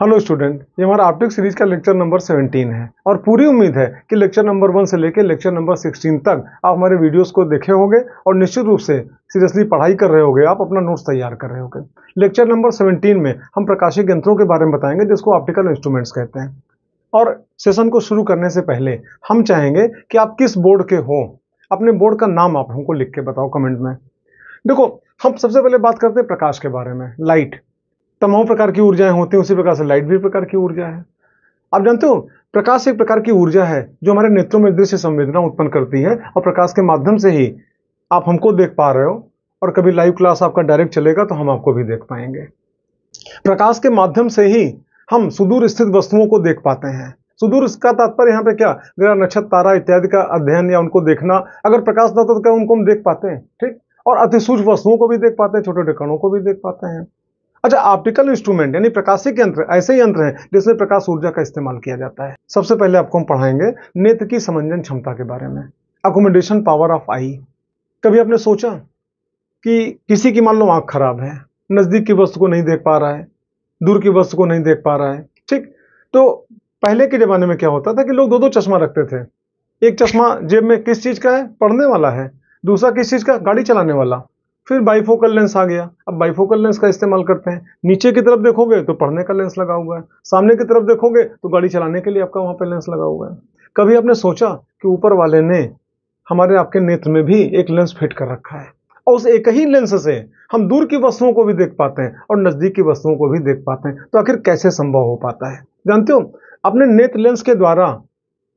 Hello student ये हमारा optic series का लेक्चर नंबर 17 है और पूरी उम्मीद है कि लेक्चर नंबर वन से लेकर लेक्चर नंबर 16 तक आप हमारे वीडियोस को देखे होंगे और निश्चित रूप से सीरियसली पढ़ाई कर रहे होंगे आप अपना नोट्स तैयार कर रहे होगे लेक्चर नंबर 17 में हम प्रकाशिक यंत्रों के बारे में बताएंगे जिसको ऑप्टिकल इंस्ट्रूमेंट्स कहते हैं और सेशन को शुरू करने से पहले हम चाहेंगे कि आप किस बोर्ड के हों अपने बोर्ड का नाम आप हमको लिख के बताओ कमेंट में देखो हम सबसे पहले बात करते हैं प्रकाश के बारे में लाइट तमाम प्रकार की ऊर्जाएं होती हैं उसी प्रकार से लाइट भी प्रकार की ऊर्जा है आप जानते हो प्रकाश एक प्रकार की ऊर्जा है जो हमारे नेत्रों में दृश्य संवेदना उत्पन्न करती है और प्रकाश के माध्यम से ही आप हमको देख पा रहे हो और कभी लाइव क्लास आपका डायरेक्ट चलेगा तो हम आपको भी देख पाएंगे प्रकाश के माध्यम से ही हम सुदूर स्थित वस्तुओं को देख पाते हैं सुदूर इसका तात्पर्य यहाँ पे क्या ग्रह नक्षत्र तारा इत्यादि का अध्ययन या उनको देखना अगर प्रकाश न तो क्या उनको हम देख पाते हैं ठीक और अतिसूक्ष्म वस्तुओं को भी देख पाते हैं छोटे छोटे कणों को भी देख पाते हैं अच्छा ऑप्टिकल इंस्ट्रूमेंट यानी प्रकाशिक यंत्र ऐसे यंत्र हैं जिसमें प्रकाश ऊर्जा का इस्तेमाल किया जाता है सबसे पहले आपको हम पढ़ाएंगे नेत्र की समंजन क्षमता के बारे में अकोमोडेशन पावर ऑफ आई कभी आपने सोचा कि किसी की मान लो आँख खराब है नज़दीक की वस्तु को नहीं देख पा रहा है दूर की वस्तु को नहीं देख पा रहा है ठीक तो पहले के ज़माने में क्या होता था कि लोग दो दो चश्मा रखते थे एक चश्मा जेब में किस चीज़ का है पढ़ने वाला है दूसरा किस चीज़ का गाड़ी चलाने वाला फिर बाइफोकल लेंस आ गया अब बाईफोकल लेंस का इस्तेमाल करते हैं नीचे की तरफ देखोगे तो पढ़ने का लेंस लगा हुआ है सामने की तरफ देखोगे तो गाड़ी चलाने के लिए आपका वहाँ पर लेंस लगा हुआ है कभी आपने सोचा कि ऊपर वाले ने हमारे आपके नेत्र में भी एक लेंस फिट कर रखा है और उस एक ही लेंस से हम दूर की वस्तुओं को भी देख पाते हैं और नज़दीक की वस्तुओं को भी देख पाते हैं तो आखिर कैसे संभव हो पाता है जानते हो अपने नेत्र लेंस के द्वारा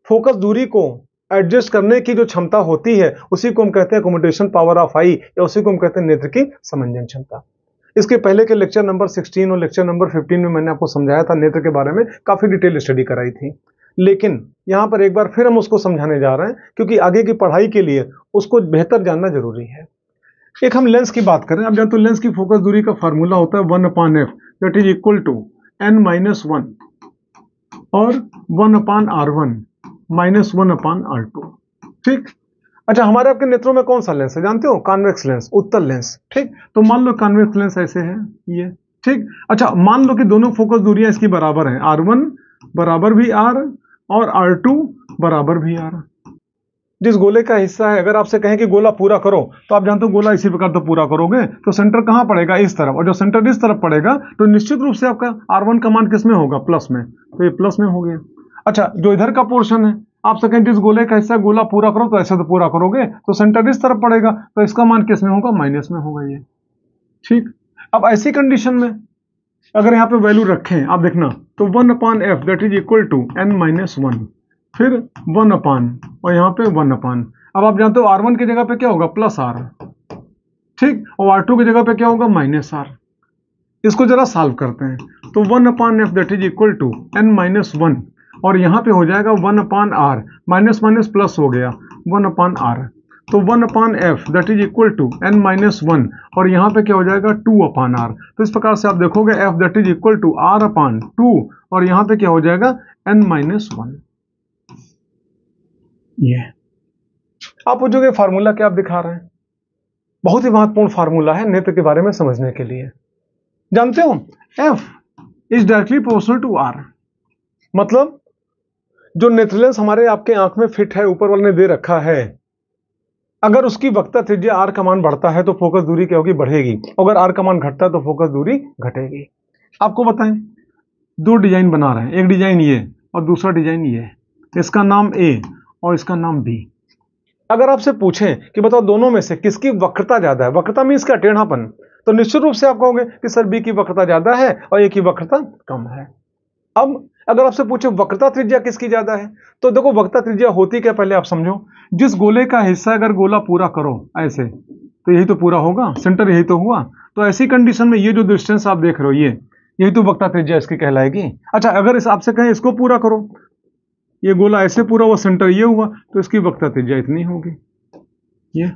फोकस दूरी को एडजस्ट करने की जो क्षमता होती है उसी को हम कहते हैं एकोमोडेशन पावर ऑफ आई या उसी को हम कहते हैं नेत्र की समंजन क्षमता इसके पहले के लेक्चर नंबर 16 और लेक्चर नंबर 15 में मैंने आपको समझाया था नेत्र के बारे में काफ़ी डिटेल स्टडी कराई थी लेकिन यहां पर एक बार फिर हम उसको समझाने जा रहे हैं क्योंकि आगे की पढ़ाई के लिए उसको बेहतर जानना जरूरी है एक हम लेंस की बात करें अब जानते लेंस की फोकस दूरी का फार्मूला होता है one upon F that is equal to N minus one और one upon R one minus one upon R two ठीक अच्छा हमारे आपके नेत्रों में कौन सा लेंस है जानते हो कॉन्वेक्स लेंस उत्तर लेंस ठीक तो मान लो कॉन्वेक्स लेंस ऐसे है ये ठीक अच्छा मान लो कि दोनों फोकस दूरियां इसकी बराबर हैं आर वन बराबर भी आर और आर टू बराबर भी आर जिस गोले का हिस्सा है अगर आपसे कहें कि गोला पूरा करो तो आप जानते हो गोला इसी प्रकार तो पूरा करोगे तो सेंटर कहाँ पड़ेगा इस तरफ और जो सेंटर इस तरफ पड़ेगा तो निश्चित रूप से आपका आर वन का मान किस में होगा प्लस में तो ये प्लस में हो गया अच्छा जो इधर का पोर्शन है आप सेकेंड इस गोले का हिस्सा गोला पूरा करो तो ऐसे तो पूरा करोगे तो सेंटर इस तरफ पड़ेगा तो इसका मान किस में होगा माइनस में होगा ये ठीक अब ऐसी कंडीशन में अगर यहाँ पे वैल्यू रखें आप देखना तो one upon F that is equal to N minus one फिर वन अपान और यहाँ पे वन अपान अब आप जानते हो आर वन की जगह पे क्या होगा प्लस आर ठीक और आर टू की जगह पे क्या होगा माइनस आर इसको जरा सॉल्व करते हैं तो one upon F that is equal to N minus one और यहाँ पे हो जाएगा one upon R minus minus plus हो गया वन अपान आर तो one upon F that is equal to N minus one और यहाँ पे क्या हो जाएगा टू अपॉन आर तो इस प्रकार से आप देखोगे F that is equal to R upon two और यहाँ पे क्या हो जाएगा एन माइनस वन ये आप पूछोगे फार्मूला क्या आप दिखा रहे हैं बहुत ही महत्वपूर्ण फार्मूला है नेत्र के बारे में समझने के लिए जानते हो F is directly proportional to R मतलब जो नेथलेंस हमारे आपके आंख में फिट है ऊपर वाले ने दे रखा है अगर उसकी वक्ता त्रिज्या आर कमान बढ़ता है तो फोकस दूरी क्या होगी बढ़ेगी अगर आर कमान घटता है तो फोकस दूरी घटेगी आपको बताएं दो डिजाइन बना रहे हैं एक डिजाइन ये और दूसरा डिजाइन ये तो इसका नाम ए और इसका नाम बी अगर आपसे पूछें कि बताओ दोनों में से किसकी वक्रता ज़्यादा है वक्रता मीन्स का टेढ़ापन तो निश्चित रूप से आप कहोगे कि सर बी की वक्रता ज़्यादा है और ए की वक्रता कम है अब अगर आपसे पूछे वक्रता त्रिज्या किसकी ज्यादा है तो देखो वक्रता त्रिज्या होती क्या पहले आप समझो जिस गोले का हिस्सा अगर गोला पूरा करो ऐसे तो यही तो पूरा होगा सेंटर यही तो हुआ तो ऐसी कंडीशन में ये जो डिस्टेंस आप देख रहे हो ये यही तो वक्ता त्रिज्या इसकी कहलाएगी अच्छा अगर इस आपसे कहें इसको पूरा करो ये गोला ऐसे पूरा हुआ सेंटर ये हुआ तो इसकी वक्ता त्रिज्या इतनी होगी ये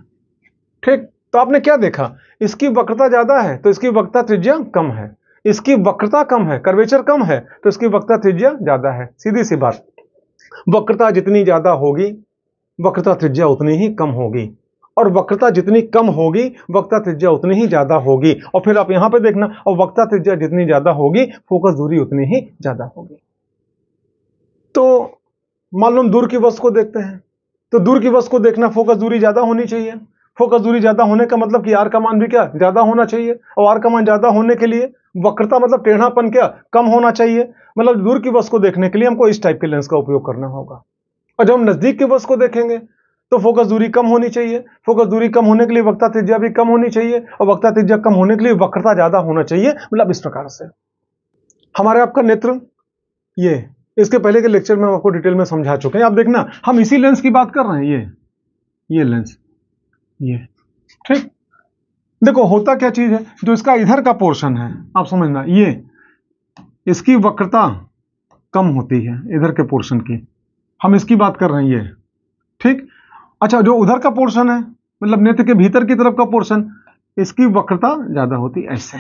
ठीक तो आपने क्या देखा इसकी वक्रता ज़्यादा है तो इसकी वक्ता त्रिज्या कम है इसकी वक्रता कम है कर्वेचर कम है तो इसकी वक्रता त्रिज्या ज़्यादा है सीधी सी बात वक्रता जितनी ज़्यादा होगी वक्रता त्रिज्या उतनी ही कम होगी और वक्रता जितनी कम होगी वक्ता त्रिज्या उतनी ही ज़्यादा होगी और फिर आप यहां पे देखना और वक्रता त्रिज्या जितनी ज़्यादा होगी फोकस दूरी उतनी ही ज़्यादा होगी तो मान लो दूर की वस्तु को देखते हैं तो दूर की वस्तु को देखना फोकस दूरी ज़्यादा होनी चाहिए फोकस दूरी ज़्यादा होने का मतलब कि आर का मान भी क्या ज़्यादा होना चाहिए और आर का मान ज़्यादा होने के लिए वक्रता मतलब टेढ़ापन क्या कम होना चाहिए मतलब दूर की वस्तु को देखने के लिए हमको इस टाइप के लेंस का उपयोग करना होगा और जब हम नज़दीक की वस्तु को देखेंगे तो फोकस दूरी कम होनी चाहिए फोकस दूरी कम होने के लिए वक्ता त्रिज्या भी कम होनी चाहिए और वक्ता त्रिज्या कम होने के लिए वक्रता ज़्यादा होना चाहिए मतलब इस प्रकार से हमारे आपका नेत्र ये इसके पहले के लेक्चर में हम आपको डिटेल में समझा चुके हैं आप देखना हम इसी लेंस की बात कर रहे हैं ये ये लेंस ये ठीक देखो होता क्या चीज़ है जो इसका इधर का पोर्शन है आप समझना ये इसकी वक्रता कम होती है इधर के पोर्शन की हम इसकी बात कर रहे हैं ये ठीक अच्छा जो उधर का पोर्शन है मतलब नेत्र के भीतर की तरफ का पोर्शन इसकी वक्रता ज़्यादा होती है ऐसे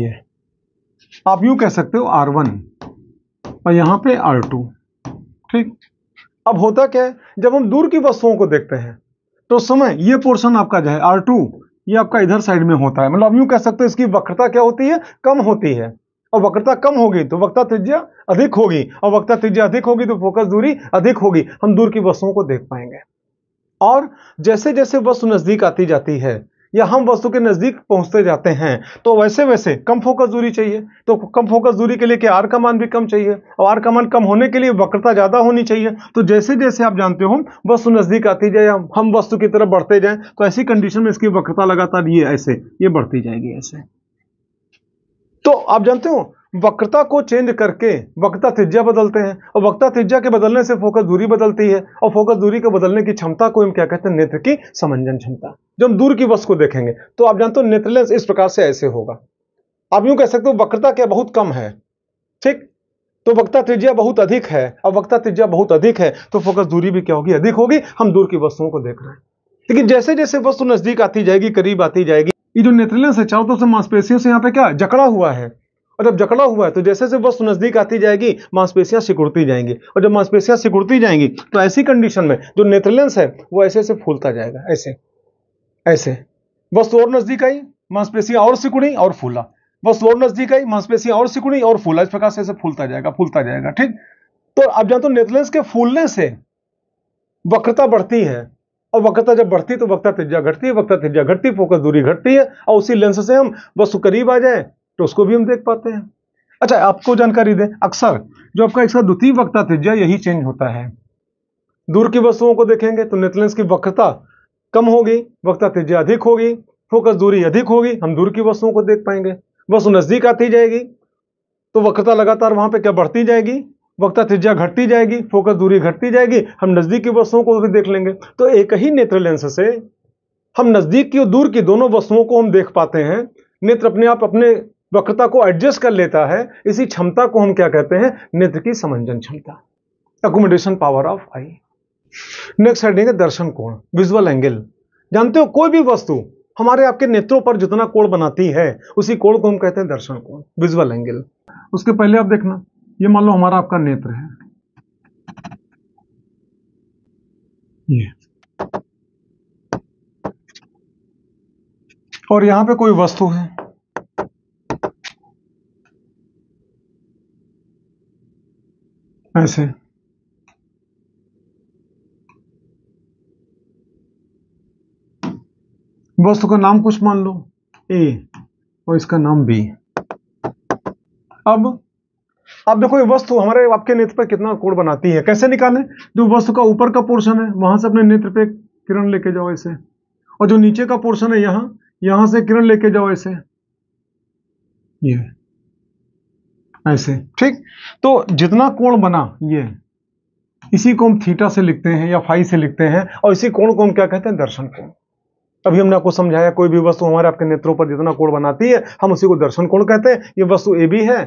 ये आप यूँ कह सकते हो आर वन और यहां पे आर टू ठीक अब होता क्या है जब हम दूर की वस्तुओं को देखते हैं तो समय ये पोर्शन आपका जो है आर टू ये आपका इधर साइड में होता है मतलब आप यूं कह सकते हो इसकी वक्रता क्या होती है कम होती है और वक्रता कम होगी तो वक्ता त्रिज्या अधिक होगी और वक्ता त्रिज्या अधिक होगी तो फोकस दूरी अधिक होगी हम दूर की वस्तुओं को देख पाएंगे और जैसे जैसे वस्तु नजदीक आती जाती है या हम वस्तु के नज़दीक पहुंचते जाते हैं तो वैसे वैसे कम फोकस दूरी चाहिए तो कम फोकस दूरी के लिए कि आर का मान भी कम चाहिए और आर का मान कम होने के लिए वक्रता ज़्यादा होनी चाहिए तो जैसे जैसे आप जानते हो वस्तु नज़दीक आती जाए हम वस्तु की तरफ बढ़ते जाए तो ऐसी कंडीशन में इसकी वक्रता लगातार ये ऐसे ये बढ़ती जाएगी ऐसे तो आप जानते हो वक्रता को चेंज करके वक्रता त्रिज्या बदलते हैं और वक्रता त्रिज्या के बदलने से फोकस दूरी बदलती है और फोकस दूरी के बदलने की क्षमता को हम क्या कहते हैं नेत्र की समंजन क्षमता जब हम दूर की वस्तु को देखेंगे तो आप जानते हो नेत्र लेंस इस प्रकार से ऐसे होगा आप यूं कह सकते हो वक्रता क्या बहुत कम है ठीक तो वक्ता त्रिज्या बहुत अधिक है और वक्ता त्रिज्या बहुत अधिक है तो फोकस दूरी भी क्या होगी अधिक होगी हम दूर की वस्तुओं को देख रहे हैं लेकिन जैसे जैसे वस्तु नजदीक आती जाएगी करीब आती जाएगी ये जो नेत्रलेंस है चारों तरफ से मांसपेशियों से यहाँ पे क्या जकड़ा हुआ है और जब जकड़ा हुआ है तो जैसे जैसे वस्तु नजदीक आती जाएगी मांसपेशियां सिकुड़ती जाएंगी और जब मांसपेशियां सिकुड़ती जाएंगी तो ऐसी कंडीशन में जो नेत्रलेंस है वो ऐसे ऐसे फूलता जाएगा ऐसे ऐसे वस्तु और नजदीक आई मांसपेशियां और सिकुड़ी और फूला वस्तु और नजदीक आई मांसपेशियां और सिकुड़ी और फूला इस प्रकार से ऐसे फूलता जाएगा फूलता जाएगा ठीक तो अब जानते हो नेत्रलेंस के फूलने से वक्रता बढ़ती है और वक्रता जब बढ़ती है तो वक्रता त्रिज्या घटती है वक्रता त्रिज्या घटती फोकस दूरी घटती है और उसी लेंस से हम वस्तु करीब आ जाए तो उसको भी हम देख पाते हैं अच्छा आपको जानकारी दें अक्सर जो आपका इसका द्वितीय वक्ता त्रिज्या यही चेंज होता है दूर की वस्तुओं को देखेंगे तो नेतलेंस की वक्रता कम होगी वक्ता त्रिज्या अधिक होगी फोकस दूरी अधिक होगी हम दूर की वस्तुओं को देख पाएंगे वस्तु नज़दीक आती जाएगी तो वक्रता लगातार वहां पे क्या बढ़ती जाएगी वक्ता त्रिज्या घटती जाएगी फोकस दूरी घटती जाएगी हम नज़दीक की वस्तुओं को भी देख लेंगे तो एक ही नेत्र लेंस से हम नज़दीक की और दूर की दोनों वस्तुओं को हम देख पाते हैं नेत्र अपने आप अपने वक्रता को एडजस्ट कर लेता है इसी क्षमता को हम क्या कहते हैं नेत्र की समंजन क्षमता accommodation power of eye next heading है दर्शन कोण विजुअल एंगल जानते हो कोई भी वस्तु हमारे आपके नेत्रों पर जितना कोण बनाती है उसी कोण को हम कहते हैं दर्शन कोण विजुअल एंगल उसके पहले आप देखना ये मान लो हमारा आपका नेत्र है ये और यहां पे कोई वस्तु है ऐसे वस्तु का नाम कुछ मान लो ए और इसका नाम बी अब अब देखो ये वस्तु हमारे आपके नेत्र पर कितना कोण बनाती है कैसे निकालें जो वस्तु का ऊपर का पोर्शन है वहां से अपने नेत्र पे किरण लेके जाओ ऐसे और जो नीचे का पोर्शन है यहां यहां से किरण लेके जाओ ऐसे ये ऐसे ठीक तो जितना कोण बना ये इसी को हम थीटा से लिखते हैं या फाई से लिखते हैं और इसी कोण को हम क्या कहते हैं दर्शन कोण अभी हमने आपको समझाया कोई भी वस्तु हमारे आपके नेत्रों पर जितना कोण बनाती है हम उसी को दर्शन कोण कहते हैं ये वस्तु ए भी है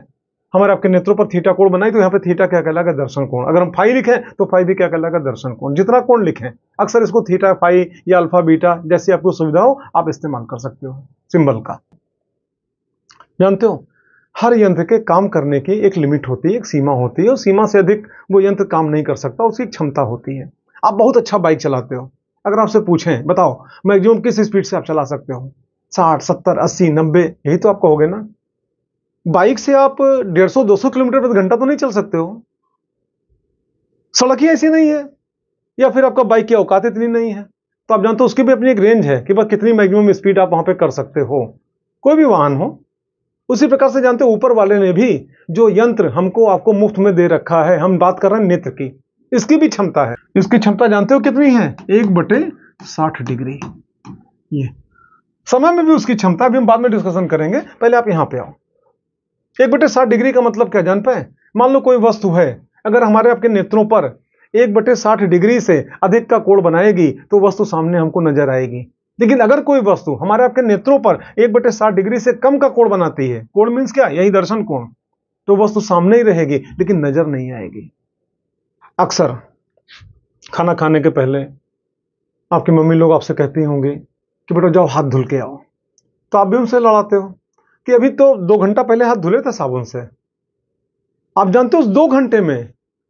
हमारे आपके नेत्रों पर थीटा कोण बनाई तो यहाँ पे थीटा क्या कहलाएगा दर्शन कोण अगर हम फाई लिखें तो फाई भी क्या कहलाएगा दर्शन कोण जितना कोण लिखें अक्सर इसको थीटा फाई या अल्फा बीटा जैसी आपको सुविधा हो आप इस्तेमाल कर सकते हो सिंबल का जानते हो हर यंत्र के काम करने की एक लिमिट होती है एक सीमा होती है और सीमा से अधिक वो यंत्र काम नहीं कर सकता उसकी क्षमता होती है आप बहुत अच्छा बाइक चलाते हो अगर आपसे पूछें बताओ मैक्सिमम किस स्पीड से आप चला सकते हो साठ सत्तर अस्सी नब्बे यही तो आप कहोगे ना बाइक से आप डेढ़ सौ दो सौ किलोमीटर प्रति घंटा तो नहीं चल सकते हो सड़क ही ऐसी नहीं है या फिर आपका बाइक की औकात इतनी नहीं है तो आप जानते हो उसकी भी अपनी एक रेंज है कि बस कितनी मैक्सिमम स्पीड आप वहां पे कर सकते हो कोई भी वाहन हो उसी प्रकार से जानते ऊपर वाले ने भी जो यंत्र हमको आपको मुफ्त में दे रखा है हम बात कर रहे हैं नेत्र की इसकी भी क्षमता है इसकी क्षमता जानते हो कितनी है एक बटे साठ डिग्री ये समय में भी उसकी क्षमता अभी हम बाद में डिस्कशन करेंगे पहले आप यहां पे आओ एक बटे साठ डिग्री का मतलब क्या जान पाए मान लो कोई वस्तु है अगर हमारे आपके नेत्रों पर एक बटे साठ डिग्री से अधिक का कोड़ बनाएगी तो वस्तु सामने हमको नजर आएगी लेकिन अगर कोई वस्तु हमारे आपके नेत्रों पर एक बटे सात डिग्री से कम का कोण बनाती है कोण मीन्स क्या यही दर्शन कोण तो वस्तु सामने ही रहेगी लेकिन नजर नहीं आएगी अक्सर खाना खाने के पहले आपकी मम्मी लोग आपसे कहती होंगे कि बेटा जाओ हाथ धुल के आओ तो आप भी उनसे लड़ाते हो कि अभी तो दो घंटा पहले हाथ धुले थे साबुन से आप जानते हो उस दो घंटे में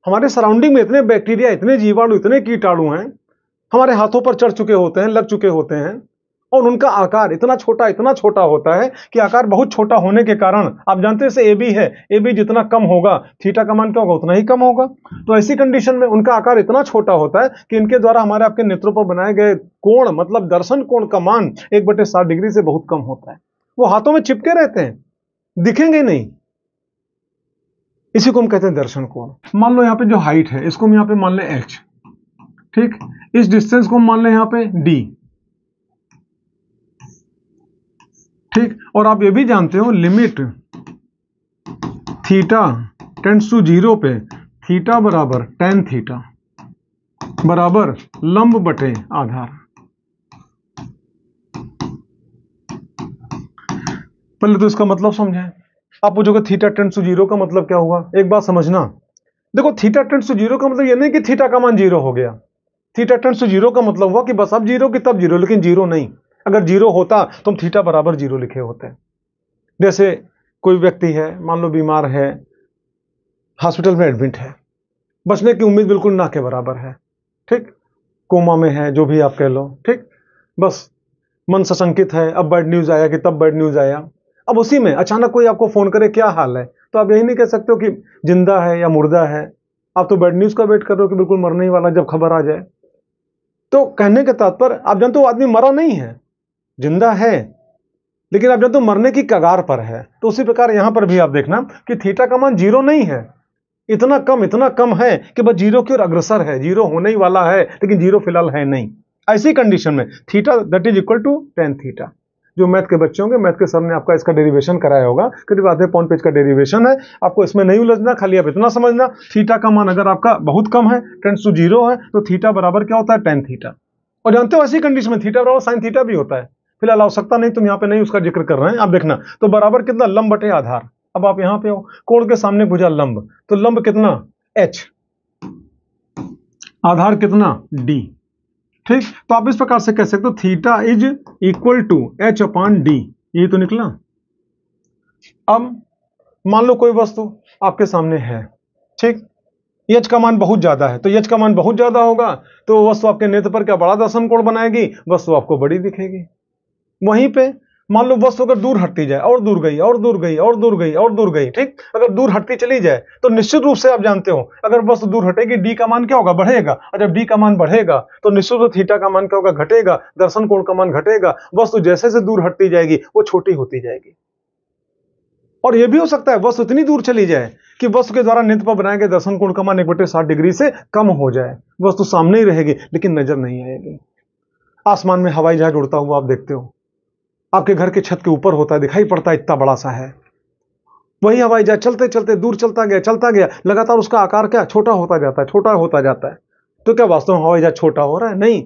हमारे सराउंडिंग में इतने बैक्टीरिया इतने जीवाणु इतने कीटाणु हैं हमारे हाथों पर चढ़ चुके होते हैं लग चुके होते हैं और उनका आकार इतना छोटा इतना छोटा होता है कि आकार बहुत छोटा होने के कारण आप जानते हैं ए बी है ए बी जितना कम होगा थीटा का मान क्या होगा उतना ही कम होगा तो ऐसी कंडीशन में उनका आकार इतना छोटा होता है कि इनके द्वारा हमारे आपके नेत्रों पर बनाए गए कोण मतलब दर्शन कोण का मान एक बटे सात डिग्री से बहुत कम होता है वो हाथों में चिपके रहते हैं दिखेंगे नहीं इसी को हम कहते हैं दर्शन कोण मान लो यहां पर जो हाइट है इसको हम यहां पर मान लें एच ठीक इस डिस्टेंस को मान लें यहां पे डी ठीक और आप ये भी जानते हो limit theta tends to zero पे थीटा बराबर टेन थीटा बराबर लंब बटे आधार पहले तो इसका मतलब समझें आप पूछोगे थीटा टेंस टू जीरो का मतलब क्या हुआ एक बात समझना देखो थीटा टेंस टू जीरो का मतलब ये नहीं कि थीटा का मान जीरो हो गया थीटा टेंस टू जीरो का मतलब हुआ कि बस अब जीरो कि तब जीरो लेकिन जीरो नहीं अगर जीरो होता तो हम थीटा बराबर जीरो लिखे होते जैसे कोई व्यक्ति है मान लो बीमार है हॉस्पिटल में एडमिट है बचने की उम्मीद बिल्कुल ना के बराबर है ठीक कोमा में है जो भी आप कह लो ठीक बस मन सशंकित है अब बैड न्यूज़ आया कि तब बैड न्यूज़ आया अब उसी में अचानक कोई आपको फ़ोन करे क्या हाल है तो आप यही नहीं कह सकते हो कि जिंदा है या मुर्दा है आप तो बैड न्यूज़ का वेट कर रहे हो कि बिल्कुल मरने ही वाला जब खबर आ जाए तो कहने के तात्पर्य आप जानते हो आदमी मरा नहीं है जिंदा है लेकिन आप जानते हो मरने की कगार पर है तो उसी प्रकार यहां पर भी आप देखना कि थीटा का मान जीरो नहीं है इतना कम इतना कम है कि बस जीरो की ओर अग्रसर है जीरो होने ही वाला है लेकिन जीरो फिलहाल है नहीं ऐसी कंडीशन में theta that is equal to tan theta जो मैथ के बच्चे होंगे मैथ के सर ने आपका इसका डेरिवेशन कराया होगा करीब आधे पौन पेज का डेरिवेशन है आपको इसमें नहीं उलझना खाली आप इतना समझना थीटा का मान अगर आपका बहुत कम है टेंस टू जीरो है तो थीटा बराबर क्या होता है टेन थीटा और जानते हो ऐसी कंडीशन में थीटा बराबर साइन थीटा भी होता है फिलहाल आवश्यकता नहीं तुम यहाँ पे नहीं उसका जिक्र कर रहे हैं आप देखना तो बराबर कितना लंब बटे आधार अब आप यहाँ पे हो कोण के सामने भुजा लंब तो लंब कितना एच आधार कितना डी ठीक तो आप इस प्रकार से कह सकते हो theta is equal to H upon D ये तो निकला अब मान लो कोई वस्तु आपके सामने है ठीक यच का मान बहुत ज्यादा है तो यच का मान बहुत ज्यादा होगा तो वस्तु आपके नेत्र पर क्या बड़ा दर्शन कोण बनाएगी वस्तु आपको बड़ी दिखेगी वहीं पे मान लो वस्तु अगर दूर हटती जाए और दूर गई और दूर गई और दूर गई और दूर गई ठीक अगर दूर हटती चली जाए तो निश्चित रूप से आप जानते हो अगर वस्तु दूर हटेगी डी का मान क्या होगा बढ़ेगा और जब डी का मान बढ़ेगा तो निश्चित रूप से थीटा का मान क्या होगा घटेगा दर्शन कोण का मान घटेगा वस्तु तो जैसे जैसे दूर हटती जाएगी वो छोटी होती जाएगी और यह भी हो सकता है वस्तु इतनी दूर चली जाए कि वस्तु के द्वारा नित्य पर बनाए गए दर्शन कोण का मान एक बटे साठ डिग्री से कम हो जाए वस्तु तो सामने ही रहेगी लेकिन नजर नहीं आएगी आसमान में हवाई जहाज उड़ता हुआ आप देखते हो आपके घर के छत के ऊपर होता है दिखाई पड़ता है इतना बड़ा सा है वही हवाई जहाज चलते चलते दूर चलता गया चलता गया लगातार उसका आकार क्या छोटा होता जाता है छोटा होता जाता है तो क्या वास्तव में हवाई जहाज छोटा हो रहा है नहीं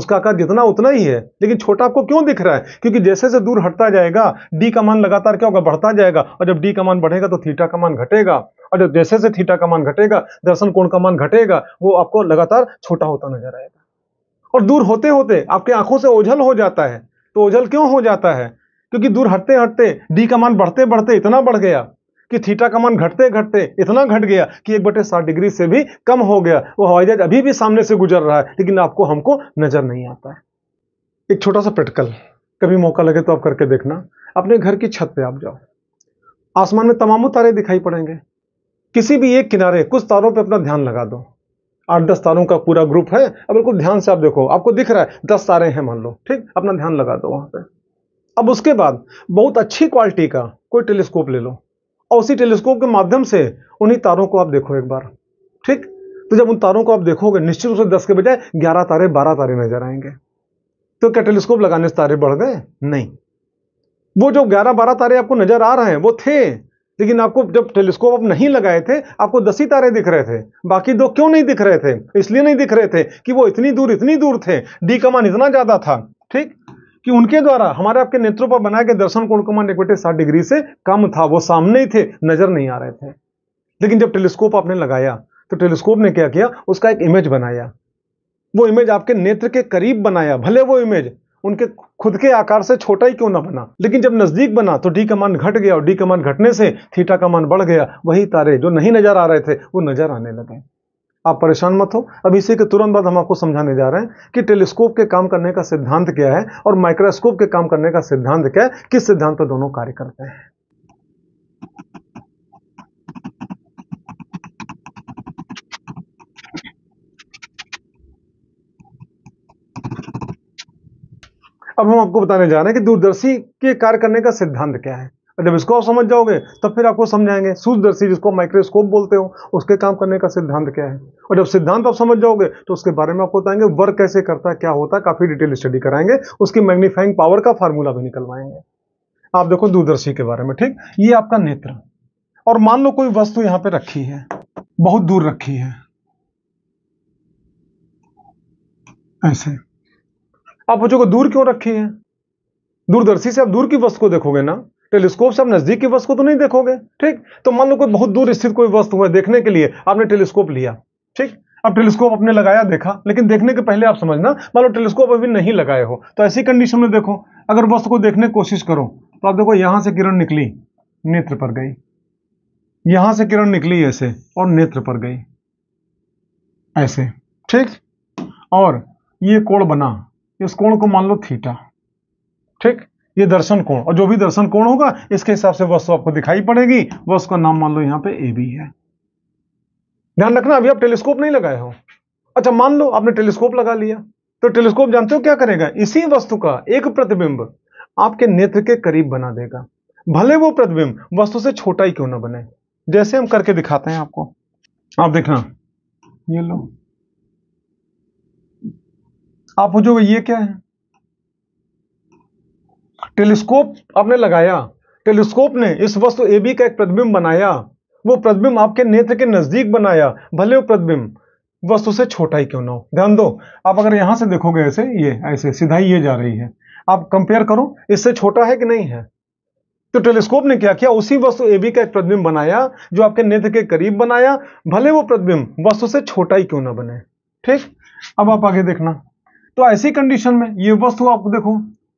उसका आकार जितना उतना ही है लेकिन छोटा आपको क्यों दिख रहा है क्योंकि जैसे जैसे दूर हटता जाएगा डी का मान लगातार क्या होगा बढ़ता जाएगा और जब डी का मान बढ़ेगा तो थीटा का मान घटेगा और जब जैसे जैसे थीटा का मान घटेगा दर्शन कोण का मान घटेगा वो आपको लगातार छोटा होता नजर आएगा और दूर होते होते आपके आंखों से ओझल हो जाता है तो ओझल क्यों हो जाता है क्योंकि दूर हटते हटते डी का मान बढ़ते बढ़ते इतना बढ़ गया कि थीटा का मान घटते घटते इतना घट गया कि एक बटे सात डिग्री से भी कम हो गया वो हवाई जहाज अभी भी सामने से गुजर रहा है लेकिन आपको हमको नजर नहीं आता है एक छोटा सा प्रैक्टिकल कभी मौका लगे तो आप करके देखना अपने घर की छत पर आप जाओ आसमान में तमामों तारे दिखाई पड़ेंगे किसी भी एक किनारे कुछ तारों पर अपना ध्यान लगा दो आठ दस तारों का पूरा ग्रुप है अब बिल्कुल ध्यान से आप देखो आपको दिख रहा है दस तारे हैं मान लो ठीक अपना ध्यान लगा दो वहां पे अब उसके बाद बहुत अच्छी क्वालिटी का कोई टेलीस्कोप ले लो और उसी टेलीस्कोप के माध्यम से उन्हीं तारों को आप देखो एक बार ठीक तो जब उन तारों को आप देखोगे निश्चित रूप से दस के बजाय ग्यारह तारे बारह तारे नजर आएंगे तो क्या टेलीस्कोप लगाने से तारे बढ़ गए नहीं वो जो ग्यारह बारह तारे आपको नजर आ रहे हैं वो थे लेकिन आपको जब टेलीस्कोप आप नहीं लगाए थे आपको दस ही तारे दिख रहे थे बाकी दो क्यों नहीं दिख रहे थे इसलिए नहीं दिख रहे थे कि वो इतनी दूर इतनी दूर थे डी कमान इतना ज़्यादा था ठीक कि उनके द्वारा हमारे आपके नेत्रों पर बनाए गए दर्शन कोण कमान इक्वेटर सात डिग्री से कम था वो सामने ही थे नजर नहीं आ रहे थे लेकिन जब टेलीस्कोप आपने लगाया तो टेलीस्कोप ने क्या किया उसका एक इमेज बनाया वो इमेज आपके नेत्र के करीब बनाया भले वो इमेज उनके खुद के आकार से छोटा ही क्यों ना बना लेकिन जब नज़दीक बना तो डी का मान घट गया और डी का मान घटने से थीटा का मान बढ़ गया वही तारे जो नहीं नज़र आ रहे थे वो नज़र आने लगे आप परेशान मत हो अब इसी के तुरंत बाद हम आपको समझाने जा रहे हैं कि टेलीस्कोप के काम करने का सिद्धांत क्या है और माइक्रोस्कोप के काम करने का सिद्धांत क्या है किस सिद्धांत पर दोनों कार्य करते हैं अब हम आपको बताने जा रहे हैं कि दूरदर्शी के कार्य करने का सिद्धांत क्या है जब इसको आप समझ जाओगे तो फिर आपको समझाएंगे सूर्यदर्शी जिसको माइक्रोस्कोप बोलते हो उसके काम करने का सिद्धांत क्या है और जब सिद्धांत आप समझ जाओगे तो उसके बारे में आपको बताएंगे वर्क कैसे करता है क्या होता है काफ़ी डिटेल स्टडी कराएंगे उसकी मैग्नीफाइंग पावर का फार्मूला भी निकलवाएंगे आप देखो दूरदर्शी के बारे में ठीक ये आपका नेत्र और मान लो कोई वस्तु यहां पर रखी है बहुत दूर रखी है ऐसे आप बच्चों को दूर क्यों रखी है दूरदर्शी से आप दूर की वस्तु को देखोगे ना टेलीस्कोप से आप नजदीक की वस्तु को तो नहीं देखोगे ठीक तो मान लो कोई बहुत दूर स्थित कोई वस्तु है देखने के लिए आपने टेलीस्कोप लिया ठीक अब टेलीस्कोप अपने लगाया देखा लेकिन देखने के पहले आप समझना मान लो टेलीस्कोप अभी नहीं लगाए हो तो ऐसी कंडीशन में देखो अगर वस्तु को देखने की कोशिश करो तो आप देखो यहां से किरण निकली नेत्र पर गई यहां से किरण निकली ऐसे और नेत्र पर गई ऐसे ठीक और ये कोण बना इस कोण को मान लो थीटा ठीक ये दर्शन कोण और जो भी दर्शन कोण होगा इसके हिसाब से वस्तु आपको दिखाई पड़ेगी वस्तु का नाम मान लो यहां पे ए बी है ध्यान रखना अभी आप टेलीस्कोप नहीं लगाए हो अच्छा मान लो आपने टेलीस्कोप लगा लिया तो टेलीस्कोप जानते हो क्या करेगा इसी वस्तु का एक प्रतिबिंब आपके नेत्र के करीब बना देगा भले वो प्रतिबिंब वस्तु से छोटा ही क्यों ना बने जैसे हम करके दिखाते हैं आपको आप देखना ये लो आप पूछोगे ये क्या है टेलीस्कोप आपने लगाया टेलीस्कोप ने इस वस्तु ए बी का एक प्रतिबिंब बनाया वो प्रतिबिंब आपके नेत्र के नजदीक बनाया भले वो प्रतिबिंब वस्तु से छोटा ही क्यों ना हो ध्यान दो आप अगर यहां से देखोगे ऐसे ये ऐसे सीधा ये जा रही है आप कंपेयर करो इससे छोटा है कि नहीं है तो टेलीस्कोप ने क्या किया उसी वस्तु ए बी का एक प्रतिबिंब बनाया जो आपके नेत्र के करीब बनाया भले वो प्रतिबिंब वस्तु से छोटा ही क्यों ना बने ठीक अब आप आगे देखना तो ऐसी कंडीशन में ये वस्तु आप देखो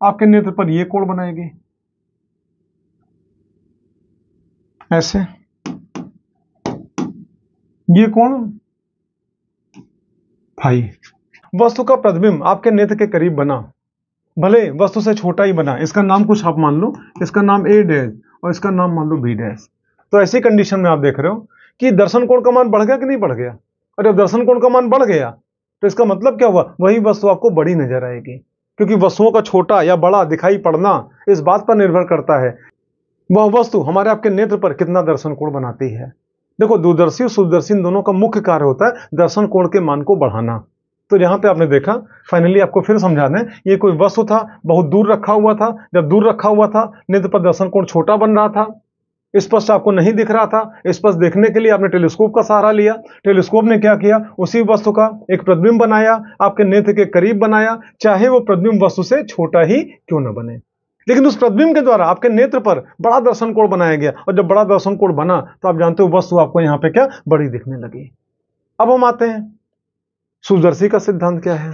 आपके नेत्र पर ये कोण बनाएगी ऐसे ये कोण भाई वस्तु का प्रतिबिंब आपके नेत्र के करीब बना भले वस्तु से छोटा ही बना इसका नाम कुछ आप मान लो इसका नाम ए डैश और इसका नाम मान लो बी डैश तो ऐसी कंडीशन में आप देख रहे हो कि दर्शन कोण का मान बढ़ गया कि नहीं बढ़ गया और जब दर्शन कोण का मान बढ़ गया तो इसका मतलब क्या हुआ वही वस्तु आपको बड़ी नजर आएगी क्योंकि वस्तुओं का छोटा या बड़ा दिखाई पड़ना इस बात पर निर्भर करता है वह वस्तु हमारे आपके नेत्र पर कितना दर्शन कोण बनाती है देखो दूरदर्शी और सुदर्शी दोनों का मुख्य कार्य होता है दर्शन कोण के मान को बढ़ाना तो यहां पे आपने देखा फाइनली आपको फिर समझा दें ये कोई वस्तु था बहुत दूर रखा हुआ था जब दूर रखा हुआ था नेत्र पर दर्शन कोण छोटा बन रहा था स्पष्ट आपको नहीं दिख रहा था स्पष्ट देखने के लिए आपने टेलीस्कोप का सहारा लिया टेलीस्कोप ने क्या किया उसी वस्तु का एक प्रतिबिंब बनाया आपके नेत्र के करीब बनाया चाहे वो प्रतिबिंब वस्तु से छोटा ही क्यों ना बने लेकिन उस प्रतिबिंब के द्वारा आपके नेत्र पर बड़ा दर्शन कोण बनाया गया और जब बड़ा दर्शन कोण बना तो आप जानते हो वस्तु आपको यहाँ पे क्या बड़ी दिखने लगी अब हम आते हैं सुदर्शी का सिद्धांत क्या है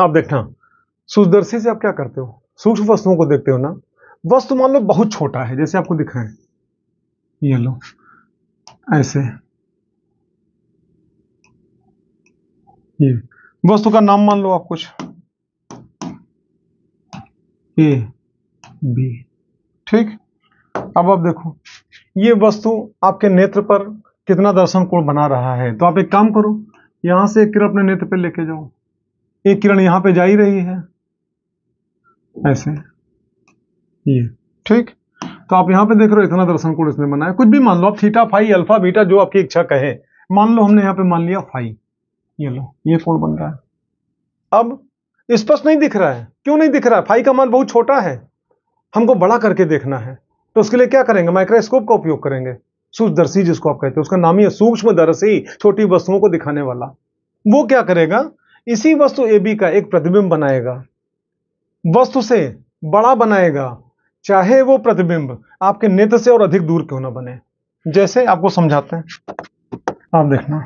आप देखना सूक्ष्मदर्शी से आप क्या करते हो सूक्ष्म वस्तुओं को देखते हो ना वस्तु मान लो बहुत छोटा है जैसे आपको दिख रहा है ये लो ऐसे ये वस्तु का नाम मान लो आप कुछ ए बी ठीक अब आप देखो ये वस्तु आपके नेत्र पर कितना दर्शन कोण बना रहा है तो आप एक काम करो यहां से एक किरण अपने नेत्र पर लेके जाओ एक किरण यहां पे जा ही रही है ऐसे ये ठीक तो आप यहां पे देख रहे हो इतना दर्शन कोण इसने बनाया कुछ भी मान लो आप थीटा फाई अल्फा बीटा जो आपकी इच्छा कहे मान लो हमने यहां पे मान लिया फाई ये लो ये कोण बन रहा है अब स्पष्ट नहीं दिख रहा है क्यों नहीं दिख रहा है फाई का मान बहुत छोटा है हमको बड़ा करके देखना है तो उसके लिए क्या करेंगे माइक्रोस्कोप का उपयोग करेंगे सूक्ष्मदर्शी जिसको आप कहते हैं उसका नाम ही है सूक्ष्मदर्शी छोटी वस्तुओं को दिखाने वाला वो क्या करेगा इसी वस्तु ए बी का एक प्रतिबिंब बनाएगा वस्तु से बड़ा बनाएगा चाहे वो प्रतिबिंब आपके नेत्र से और अधिक दूर क्यों ना बने जैसे आपको समझाते हैं आप देखना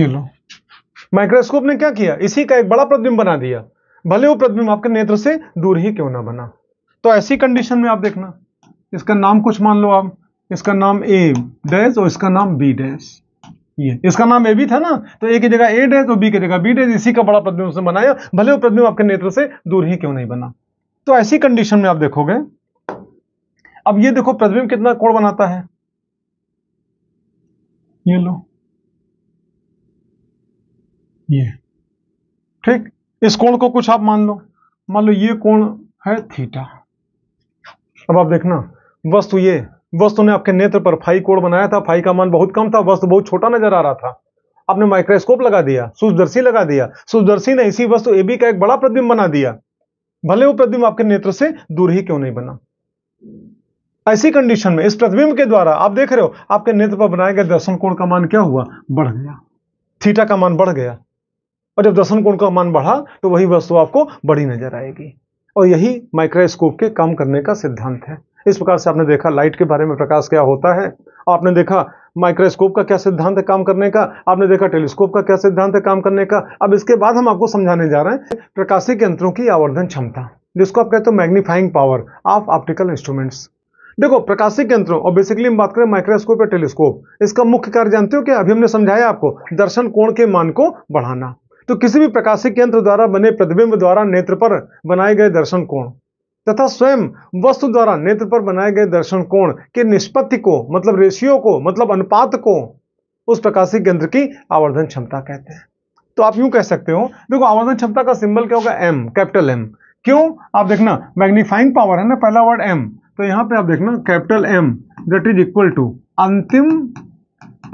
ये लो माइक्रोस्कोप ने क्या किया इसी का एक बड़ा प्रतिबिंब बना दिया भले वो प्रतिबिंब आपके नेत्र से दूर ही क्यों ना बना तो ऐसी कंडीशन में आप देखना इसका नाम कुछ मान लो आप इसका नाम ए डैश और इसका नाम बी डैश ये इसका नाम ए भी था ना तो ए की जगह ए डैश और बी की जगह बी डैश इसी का बड़ा प्रतिबिंब से बनाया भले वो प्रतिबिंब आपके नेत्र से दूर ही क्यों नहीं बना तो ऐसी कंडीशन में आप देखोगे अब ये देखो प्रतिबिंब कितना कोण बनाता है ये लो ये ठीक इस कोण को कुछ आप मान लो मान लो ये कोण है थीटा अब आप देखना वस्तु ये वस्तु ने आपके नेत्र पर फाई कोण बनाया था फाई का मान बहुत कम था वस्तु बहुत छोटा नजर आ रहा था आपने माइक्रोस्कोप लगा दिया सूचदर्शी लगा दिया सूचदर्शी ने इसी वस्तु एबी का एक बड़ा प्रतिबिंब बना दिया भले वो प्रतिबिंब आपके नेत्र से दूर ही क्यों नहीं बना ऐसी कंडीशन में इस प्रतिबिंब के द्वारा आप देख रहे हो आपके नेत्र पर बनाए गए दर्शन कोण का मान क्या हुआ बढ़ गया थीटा का मान बढ़ गया और जब दर्शन कोण का मान बढ़ा तो वही वस्तु आपको बड़ी नजर आएगी और यही माइक्रोस्कोप के काम करने का सिद्धांत है इस प्रकार से आपने देखा लाइट के बारे में प्रकाश क्या होता है आपने देखा माइक्रोस्कोप का क्या सिद्धांत है काम करने का आपने देखा टेलीस्कोप का क्या सिद्धांत है काम करने का अब इसके बाद हम आपको समझाने जा रहे हैं प्रकाशिक यंत्रों की आवर्धन क्षमता जिसको आप कहते हो magnifying power of optical instruments देखो प्रकाशिक यंत्रों और बेसिकली हम बात करें माइक्रोस्कोप या टेलीस्कोप इसका मुख्य कार्य जानते हो क्या अभी हमने समझाया आपको दर्शन कोण के मान को बढ़ाना तो किसी भी प्रकाशिक यंत्र द्वारा बने प्रतिबिंब द्वारा नेत्र पर बनाए गए दर्शन कोण तथा स्वयं वस्तु द्वारा नेत्र पर बनाए गए दर्शन कोण के निष्पत्ति को मतलब रेशियो को मतलब अनुपात को उस प्रकाशिक यंत्र की आवर्धन क्षमता कहते हैं तो आप यूं कह सकते हो देखो आवर्धन क्षमता का सिंबल क्या होगा एम कैपिटल एम क्यों आप देखना मैग्नीफाइंग पावर है ना पहला वर्ड एम तो यहां पे आप देखना capital M that is equal to अंतिम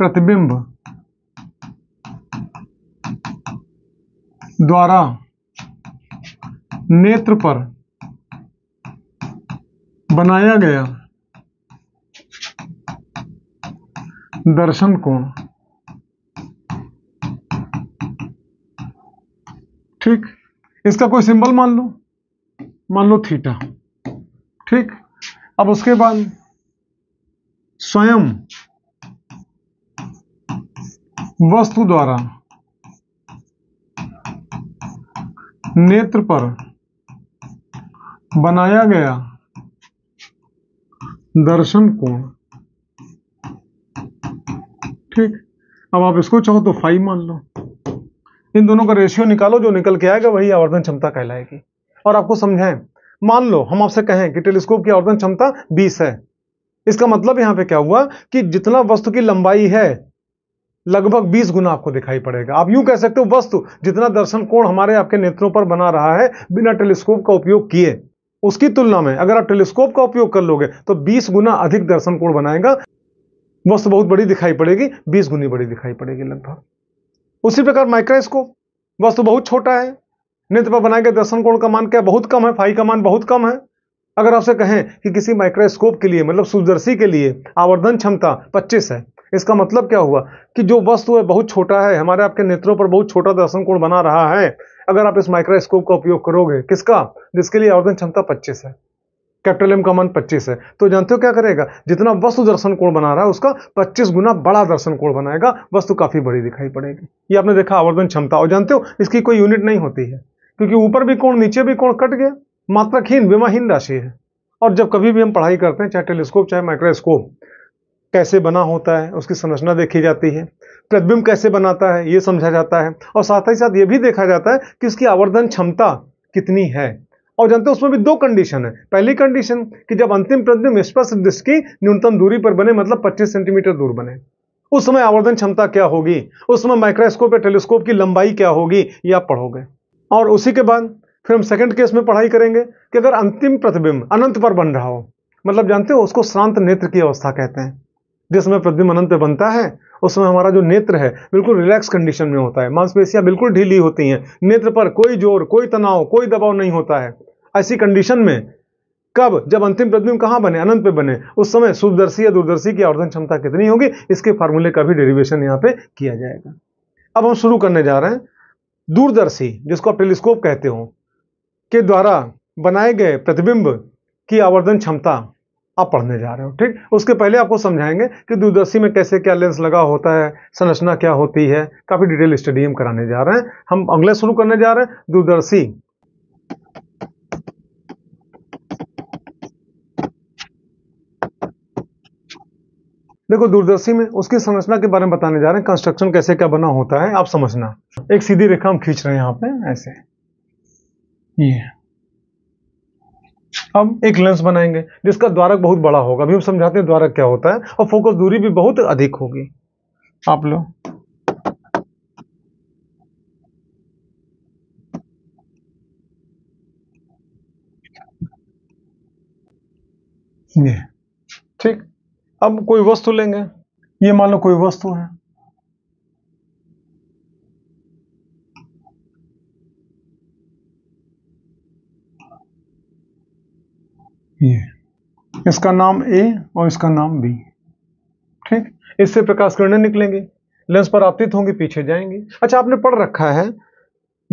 प्रतिबिंब द्वारा नेत्र पर बनाया गया दर्शन कोण ठीक इसका कोई सिंबल मान लो मान लो थीटा ठीक अब उसके बाद स्वयं वस्तु द्वारा नेत्र पर बनाया गया दर्शन कोण ठीक अब आप इसको चाहो तो फाइव मान लो इन दोनों का रेशियो निकालो जो निकल के आएगा वही आवर्धन क्षमता कहलाएगी और आपको समझाएं मान लो हम आपसे कहें कि टेलीस्कोप की आवर्धन क्षमता 20 है इसका मतलब यहां पे क्या हुआ कि जितना वस्तु की लंबाई है लगभग 20 गुना आपको दिखाई पड़ेगा आप यूं कह सकते हो वस्तु जितना दर्शन कोण हमारे आपके नेत्रों पर बना रहा है बिना टेलीस्कोप का उपयोग किए उसकी तुलना में अगर आप टेलीस्कोप का उपयोग कर लोगे तो 20 गुना अधिक दर्शन कोण बनाएगा वस्तु बहुत बड़ी दिखाई पड़ेगी बीस गुनी बड़ी दिखाई पड़ेगी लगभग उसी प्रकार माइक्रोस्कोप वस्तु बहुत छोटा है नेत्र पर बनाए गए दर्शन कोण का मान क्या बहुत कम है फाई का मान बहुत कम है अगर आपसे कहें कि किसी माइक्रोस्कोप के लिए मतलब सुदर्शी के लिए आवर्धन क्षमता 25 है इसका मतलब क्या हुआ कि जो वस्तु है बहुत छोटा है हमारे आपके नेत्रों पर बहुत छोटा दर्शन कोण बना रहा है अगर आप इस माइक्रोस्कोप का उपयोग करोगे किसका जिसके लिए आवर्धन क्षमता पच्चीस है कैपिटल एम का मन 25 है तो जानते हो क्या करेगा जितना वस्तु दर्शन कोण बना रहा है उसका 25 गुना बड़ा दर्शन कोण बनाएगा वस्तु काफी बड़ी दिखाई पड़ेगी ये आपने देखा आवर्धन क्षमता और जानते हो इसकी कोई यूनिट नहीं होती है क्योंकि ऊपर भी कोण नीचे भी कोण कट गया मात्रकहीन विमाहीन राशि है और जब कभी भी हम पढ़ाई करते हैं चाहे टेलीस्कोप चाहे माइक्रोस्कोप कैसे बना होता है उसकी संरचना देखी जाती है प्रतिबिंब कैसे बनाता है ये समझा जाता है और साथ ही साथ ये भी देखा जाता है कि इसकी आवर्धन क्षमता कितनी है और जानते हो उसमें भी दो कंडीशन है पहली कंडीशन कि जब अंतिम प्रतिबिंब स्पर्श दृष्टि की न्यूनतम दूरी पर बने मतलब 25 सेंटीमीटर दूर बने उस समय आवर्धन क्षमता क्या होगी उस समय माइक्रोस्कोप या टेलीस्कोप की लंबाई क्या होगी ये आप पढ़ोगे और उसी के बाद फिर हम सेकेंड केस में पढ़ाई करेंगे कि अगर अंतिम प्रतिबिंब अनंत पर बन रहा हो मतलब जानते हो उसको शांत नेत्र की अवस्था कहते हैं जिस समय प्रतिबिंब अनंत बनता है उस समय हमारा जो नेत्र है बिल्कुल रिलैक्स कंडीशन में होता है मांसपेशियां बिल्कुल ढीली होती हैं नेत्र पर कोई जोर कोई तनाव कोई दबाव नहीं होता है ऐसी कंडीशन में कब जब अंतिम प्रतिबिंब कहाँ बने अनंत पे बने उस समय सुदर्शी या दूरदर्शी की आवर्धन क्षमता कितनी होगी इसके फार्मूले का भी डेरिवेशन यहाँ पे किया जाएगा अब हम शुरू करने जा रहे हैं दूरदर्शी जिसको आप टेलीस्कोप कहते हो के द्वारा बनाए गए प्रतिबिंब की आवर्धन क्षमता आप पढ़ने जा रहे हो ठीक उसके पहले आपको समझाएंगे कि दूरदर्शी में कैसे क्या लेंस लगा होता है संरचना क्या होती है काफ़ी डिटेल स्टडी हम कराने जा रहे हैं हम अगले शुरू करने जा रहे हैं दूरदर्शी देखो दूरदर्शी में उसकी संरचना के बारे में बताने जा रहे हैं कंस्ट्रक्शन कैसे क्या बना होता है आप समझना एक सीधी रेखा हम खींच रहे हैं यहां पे ऐसे ये हम एक लेंस बनाएंगे जिसका द्वारक बहुत बड़ा होगा अभी हम समझाते हैं द्वारक क्या होता है और फोकस दूरी भी बहुत अधिक होगी आप लोग ठीक अब कोई वस्तु लेंगे ये मान लो कोई वस्तु है ये इसका नाम ए और इसका नाम बी ठीक इससे प्रकाश किरणें निकलेंगे लेंस पर आपतित होंगे पीछे जाएंगे अच्छा आपने पढ़ रखा है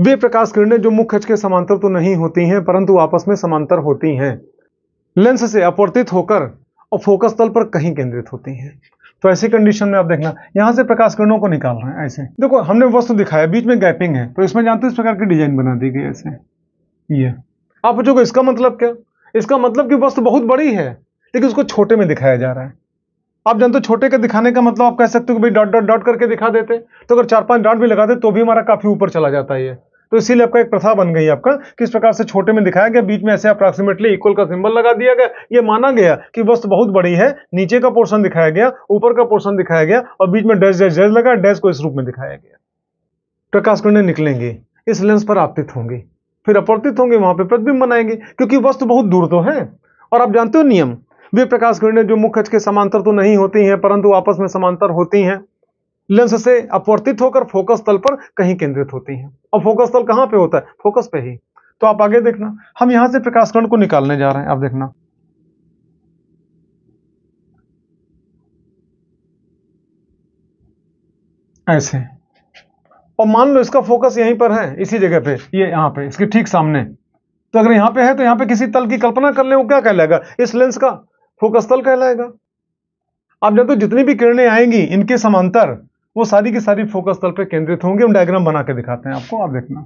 वे प्रकाश किरणें जो मुख्य के समांतर तो नहीं होती हैं परंतु आपस में समांतर होती हैं लेंस से अपवर्तित होकर और फोकस तल पर कहीं केंद्रित होती हैं तो ऐसी कंडीशन में आप देखना यहां से प्रकाश किरणों को निकाल रहे हैं ऐसे देखो हमने वस्तु दिखाया बीच में गैपिंग है तो इसमें जानते इस प्रकार की डिजाइन बना दी गई ऐसे ये आप पूछोगे इसका मतलब क्या इसका मतलब कि वस्तु बहुत बड़ी है लेकिन उसको छोटे में दिखाया जा रहा है आप जानते हो छोटे के दिखाने का मतलब आप कह सकते हो कि भाई डॉट डॉट डॉट करके दिखा देते तो अगर चार पांच डॉट भी लगा दे तो भी हमारा काफी ऊपर चला जाता है ये तो इसीलिए आपका एक प्रथा बन गई आपका किस प्रकार से छोटे में दिखाया गया बीच में ऐसे अप्रॉक्सीमेटली इक्वल का सिंबल लगा दिया गया ये माना गया कि वस्तु बहुत बड़ी है नीचे का पोर्शन दिखाया गया ऊपर का पोर्शन दिखाया गया और बीच में डैश डैश डैश लगा डैश को इस रूप में दिखाया गया प्रकाश करने निकलेंगे इस लेंस पर आपतित होंगे फिर अपर्तित होंगे वहां पर प्रतिबिंब बनाएंगे क्योंकि वस्तु बहुत दूर तो है और आप जानते हो नियम वे प्रकाश किरणें जो मुख्य के समांतर तो नहीं होती हैं परंतु आपस में समांतर होती हैं लेंस से अपवर्तित होकर फोकस तल पर कहीं केंद्रित होती हैं और फोकस तल कहां पे होता है फोकस पे ही तो आप आगे देखना हम यहां से प्रकाश किरण को निकालने जा रहे हैं आप देखना ऐसे और मान लो इसका फोकस यहीं पर है इसी जगह पे ये यहाँ पे इसके ठीक सामने तो अगर यहाँ पे है तो यहाँ पे किसी तल की कल्पना कर ले वो क्या कहलाएगा इस लेंस का फोकस तल कहलाएगा आप जानते हो जितनी भी किरणें आएंगी इनके समांतर वो सारी की सारी फोकस तल पे केंद्रित होंगे हम डायग्राम बना के दिखाते हैं आपको आप देखना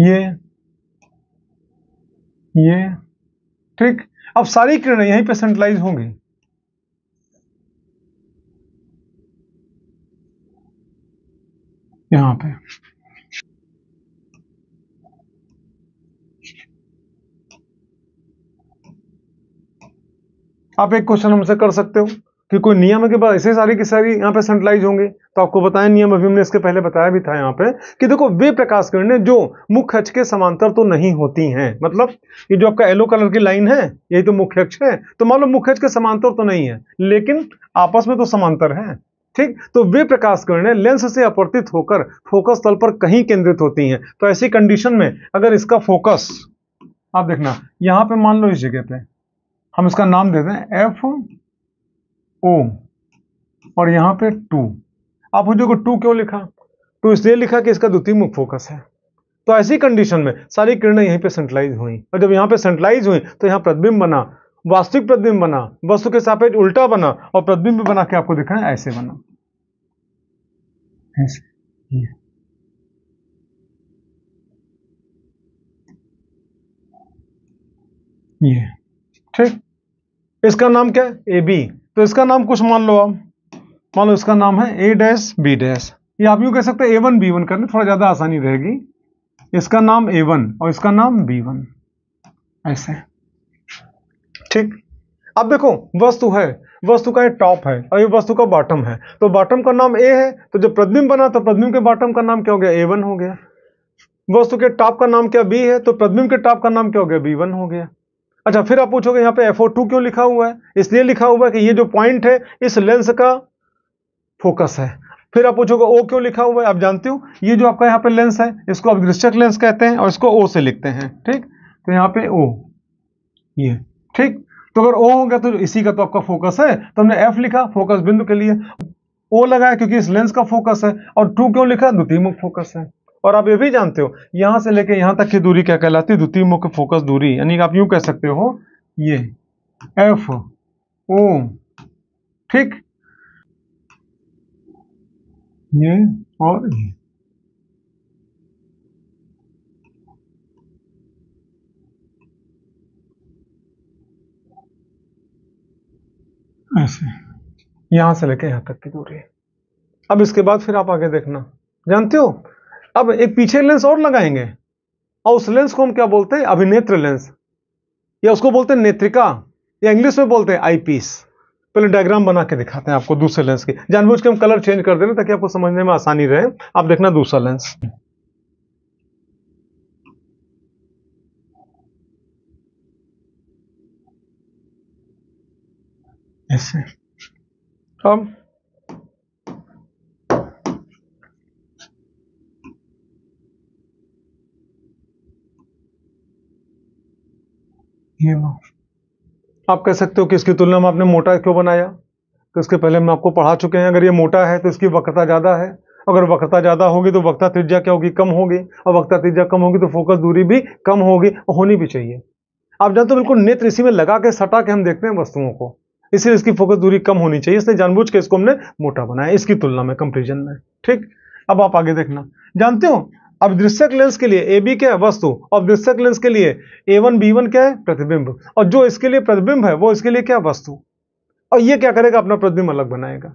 ये ये ठीक अब सारी किरणें यहीं पे सेंट्रलाइज होंगी यहाँ पे आप एक क्वेश्चन हमसे कर सकते हो कि कोई नियम के बाद ऐसे सारी की सारी यहाँ पे सेंट्रलाइज होंगे तो आपको बताया नियम अभी हमने इसके पहले बताया भी था यहाँ पे कि देखो वे प्रकाश किरणें जो मुख्य अक्ष के समांतर तो नहीं होती हैं मतलब ये जो आपका येलो कलर की लाइन है यही तो मुख्य अक्ष है तो मान लो मुख्य अक्ष के समांतर तो नहीं है लेकिन आपस में तो समांतर है ठीक तो वे प्रकाश करने लेंस से अपर्तित होकर फोकस तल पर कहीं केंद्रित होती हैं तो ऐसी कंडीशन में अगर इसका फोकस आप देखना यहां पे मान लो इस जगह पे हम इसका नाम देते हैं एफ ओ और यहां पे टू आप मुझे को टू क्यों लिखा टू इसलिए लिखा कि इसका द्वितीय मुख फोकस है तो ऐसी कंडीशन में सारी किरणें यहीं पे सेंट्रलाइज हुई और जब यहां पे सेंट्रलाइज हुई तो यहां प्रतिबिंब बना वास्तविक प्रतिबिंब बना वस्तु के सापेक्ष उल्टा बना और प्रतिबिंब बना के आपको है ऐसे बना ऐसे ये ठीक इसका नाम क्या है ए बी तो इसका नाम कुछ मान लो आप मान लो इसका नाम है ए डैश बी डैश ये आप यू कह सकते हैं ए वन बी वन करने थोड़ा ज़्यादा आसानी रहेगी इसका नाम ए वन और इसका नाम बी वन ऐसे ठीक अब देखो वस्तु है वस्तु का ये टॉप है और ये वस्तु का बॉटम है तो बॉटम का नाम ए है तो जब प्रतिबिंब बना तो प्रतिबिंब के बॉटम का नाम क्या हो गया ए वन हो गया वस्तु के टॉप का नाम क्या बी है तो प्रतिबिंब के टॉप का नाम क्या हो गया बी वन हो गया अच्छा फिर आप पूछोगे यहाँ पे एफ टू क्यों लिखा हुआ है इसलिए लिखा हुआ है कि ये जो पॉइंट है इस लेंस का फोकस है फिर आप पूछोगे ओ क्यों लिखा हुआ है आप जानते हो ये जो आपका यहाँ पे लेंस है इसको आप दृश्यक लेंस कहते हैं और इसको ओ से लिखते हैं ठीक तो यहाँ पे ओ ये ठीक तो अगर ओ होगा तो इसी का तो आपका फोकस है तो हमने एफ लिखा फोकस बिंदु के लिए ओ लगाया क्योंकि इस लेंस का फोकस है और टू क्यों लिखा द्वितीय मुख फोकस है और आप ये भी जानते हो यहां से लेकर यहां तक की दूरी क्या कहलाती है द्वितीय मुख्य फोकस दूरी यानी आप यूं कह सकते हो ये एफ ओ ठीक ये और ये ऐसे यहां से लेके यहां तक की दूरी है अब इसके बाद फिर आप आगे देखना जानते हो अब एक पीछे लेंस और लगाएंगे और उस लेंस को हम क्या बोलते हैं अभिनेत्र लेंस या उसको बोलते हैं नेत्रिका या इंग्लिश में बोलते हैं आई पीस पहले डायग्राम बना के दिखाते हैं आपको दूसरे लेंस की जानबूझ के हम कलर चेंज कर दे रहे हैं ताकि आपको समझने में आसानी रहे आप देखना दूसरा लेंस ऐसे हम ये आप कह सकते हो कि इसकी तुलना में आपने मोटा क्यों बनाया तो इसके पहले हम आपको पढ़ा चुके हैं अगर ये मोटा है तो इसकी वक्रता ज़्यादा है अगर वक्रता ज़्यादा होगी तो वक्ता त्रिज्या क्या होगी कम होगी और वक्ता त्रिज्या कम होगी तो फोकस दूरी भी कम होगी और होनी भी चाहिए आप जानते हो बिल्कुल नेत्र इसी में लगा के सटा के हम देखते हैं वस्तुओं को इसलिए इसकी फोकस दूरी कम होनी चाहिए इसलिए जानबूझ के इसको हमने मोटा बनाया इसकी तुलना में कंपेरिजन में ठीक अब आप आगे देखना जानते हो अब दृश्यक लेंस के लिए ए बी क्या है वस्तु और दृश्यक लेंस के लिए ए वन बी वन क्या है प्रतिबिंब और जो इसके लिए प्रतिबिंब है वो इसके लिए क्या वस्तु और ये क्या करेगा अपना प्रतिबिंब अलग बनाएगा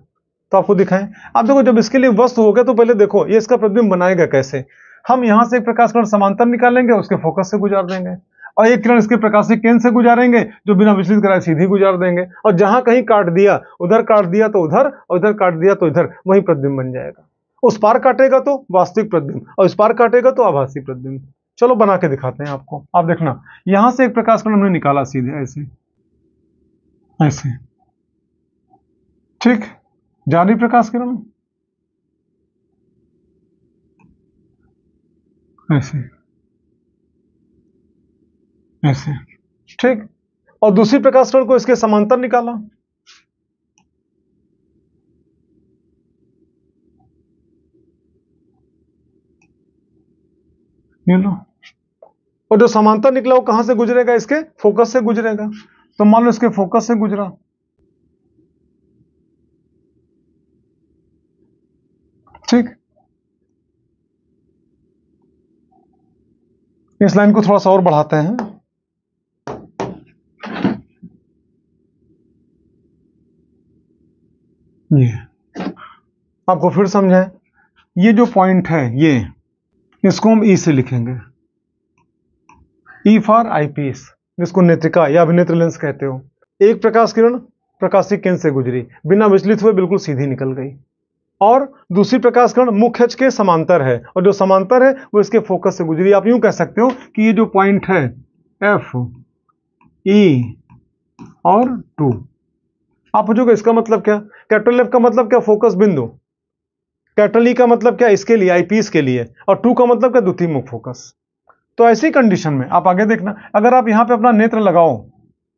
तो आपको दिखाएं आप देखो जब इसके लिए वस्तु हो गया तो पहले देखो ये इसका प्रतिबिंब बनाएगा कैसे हम यहां से एक प्रकाश कर समांतर निकालेंगे उसके फोकस से गुजार देंगे और एक किरण इसके प्रकाशीय केंद्र से गुजारेंगे जो बिना विचलित कराए सीधी गुजार देंगे और जहां कहीं काट दिया उधर काट दिया तो उधर और इधर काट दिया तो इधर वही प्रतिबिंब बन जाएगा उस पार काटेगा तो वास्तविक प्रतिबिंब और इस पार काटेगा तो आभासी प्रतिबिंब चलो बना के दिखाते हैं आपको आप देखना यहां से एक प्रकाश कण हमने निकाला सीधे ऐसे ऐसे ठीक जारी प्रकाश किरण ऐसे ऐसे ठीक और दूसरी प्रकाश किरण को इसके समांतर निकाला ये लो और जो समांतर निकला वो कहां से गुजरेगा इसके फोकस से गुजरेगा तो मान लो इसके फोकस से गुजरा ठीक इस लाइन को थोड़ा सा और बढ़ाते हैं ये आपको फिर समझाए ये जो पॉइंट है ये इसको हम ई e से लिखेंगे ई फॉर आईपीएस जिसको नेत्रिका या अभिनेत्र लेंस कहते हो एक प्रकाश किरण प्रकाशिक केंद्र से गुजरी बिना विचलित हुए बिल्कुल सीधी निकल गई और दूसरी प्रकाश किरण मुख्य अक्ष के समांतर है और जो समांतर है वो इसके फोकस से गुजरी आप यूं कह सकते हो कि ये जो पॉइंट है एफ ई e और टू आप पूछोगे इसका मतलब क्या कैपिटल एफ का मतलब क्या फोकस बिंदु कैपिटल ई e का मतलब क्या इसके लिए आईपीएस के लिए और टू का मतलब क्या द्वितीय मुख फोकस तो ऐसी कंडीशन में आप आगे देखना अगर आप यहां पे अपना नेत्र लगाओ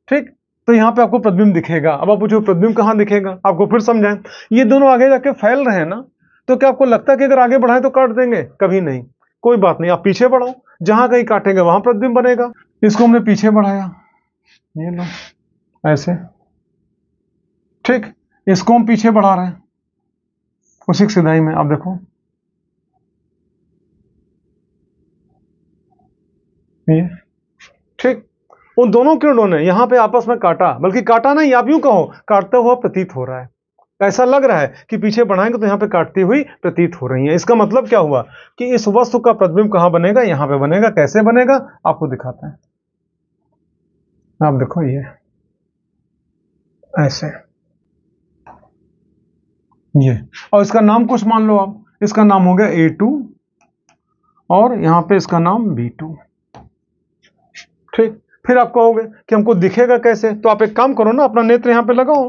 ठीक तो यहां पे आपको प्रतिबिंब दिखेगा अब आप पूछो प्रतिबिंब कहां दिखेगा आपको फिर समझाएं ये दोनों आगे जाके फैल रहे हैं ना तो क्या आपको लगता है कि अगर आगे बढ़ाएं तो काट देंगे कभी नहीं कोई बात नहीं आप पीछे बढ़ाओ जहां कहीं काटेंगे वहां प्रतिबिंब बनेगा इसको हमने पीछे बढ़ाया ये लो ऐसे ठीक इसको हम पीछे बढ़ा रहे हैं उसी सिदाई में आप देखो ये ठीक उन दोनों किरणों ने यहां पे आपस में काटा बल्कि काटा नहीं आप यूं कहो काटता हुआ प्रतीत हो रहा है ऐसा लग रहा है कि पीछे बढ़ाएंगे तो यहां पे काटती हुई प्रतीत हो रही है इसका मतलब क्या हुआ कि इस वस्तु का प्रतिबिंब कहां बनेगा यहां पे बनेगा कैसे बनेगा आपको दिखाते हैं आप देखो ये ऐसे ये और इसका नाम कुछ मान लो आप इसका नाम हो गया ए टू और यहाँ पे इसका नाम बी टू ठीक फिर आप कहोगे कि हमको दिखेगा कैसे तो आप एक काम करो ना अपना नेत्र यहाँ पे लगाओ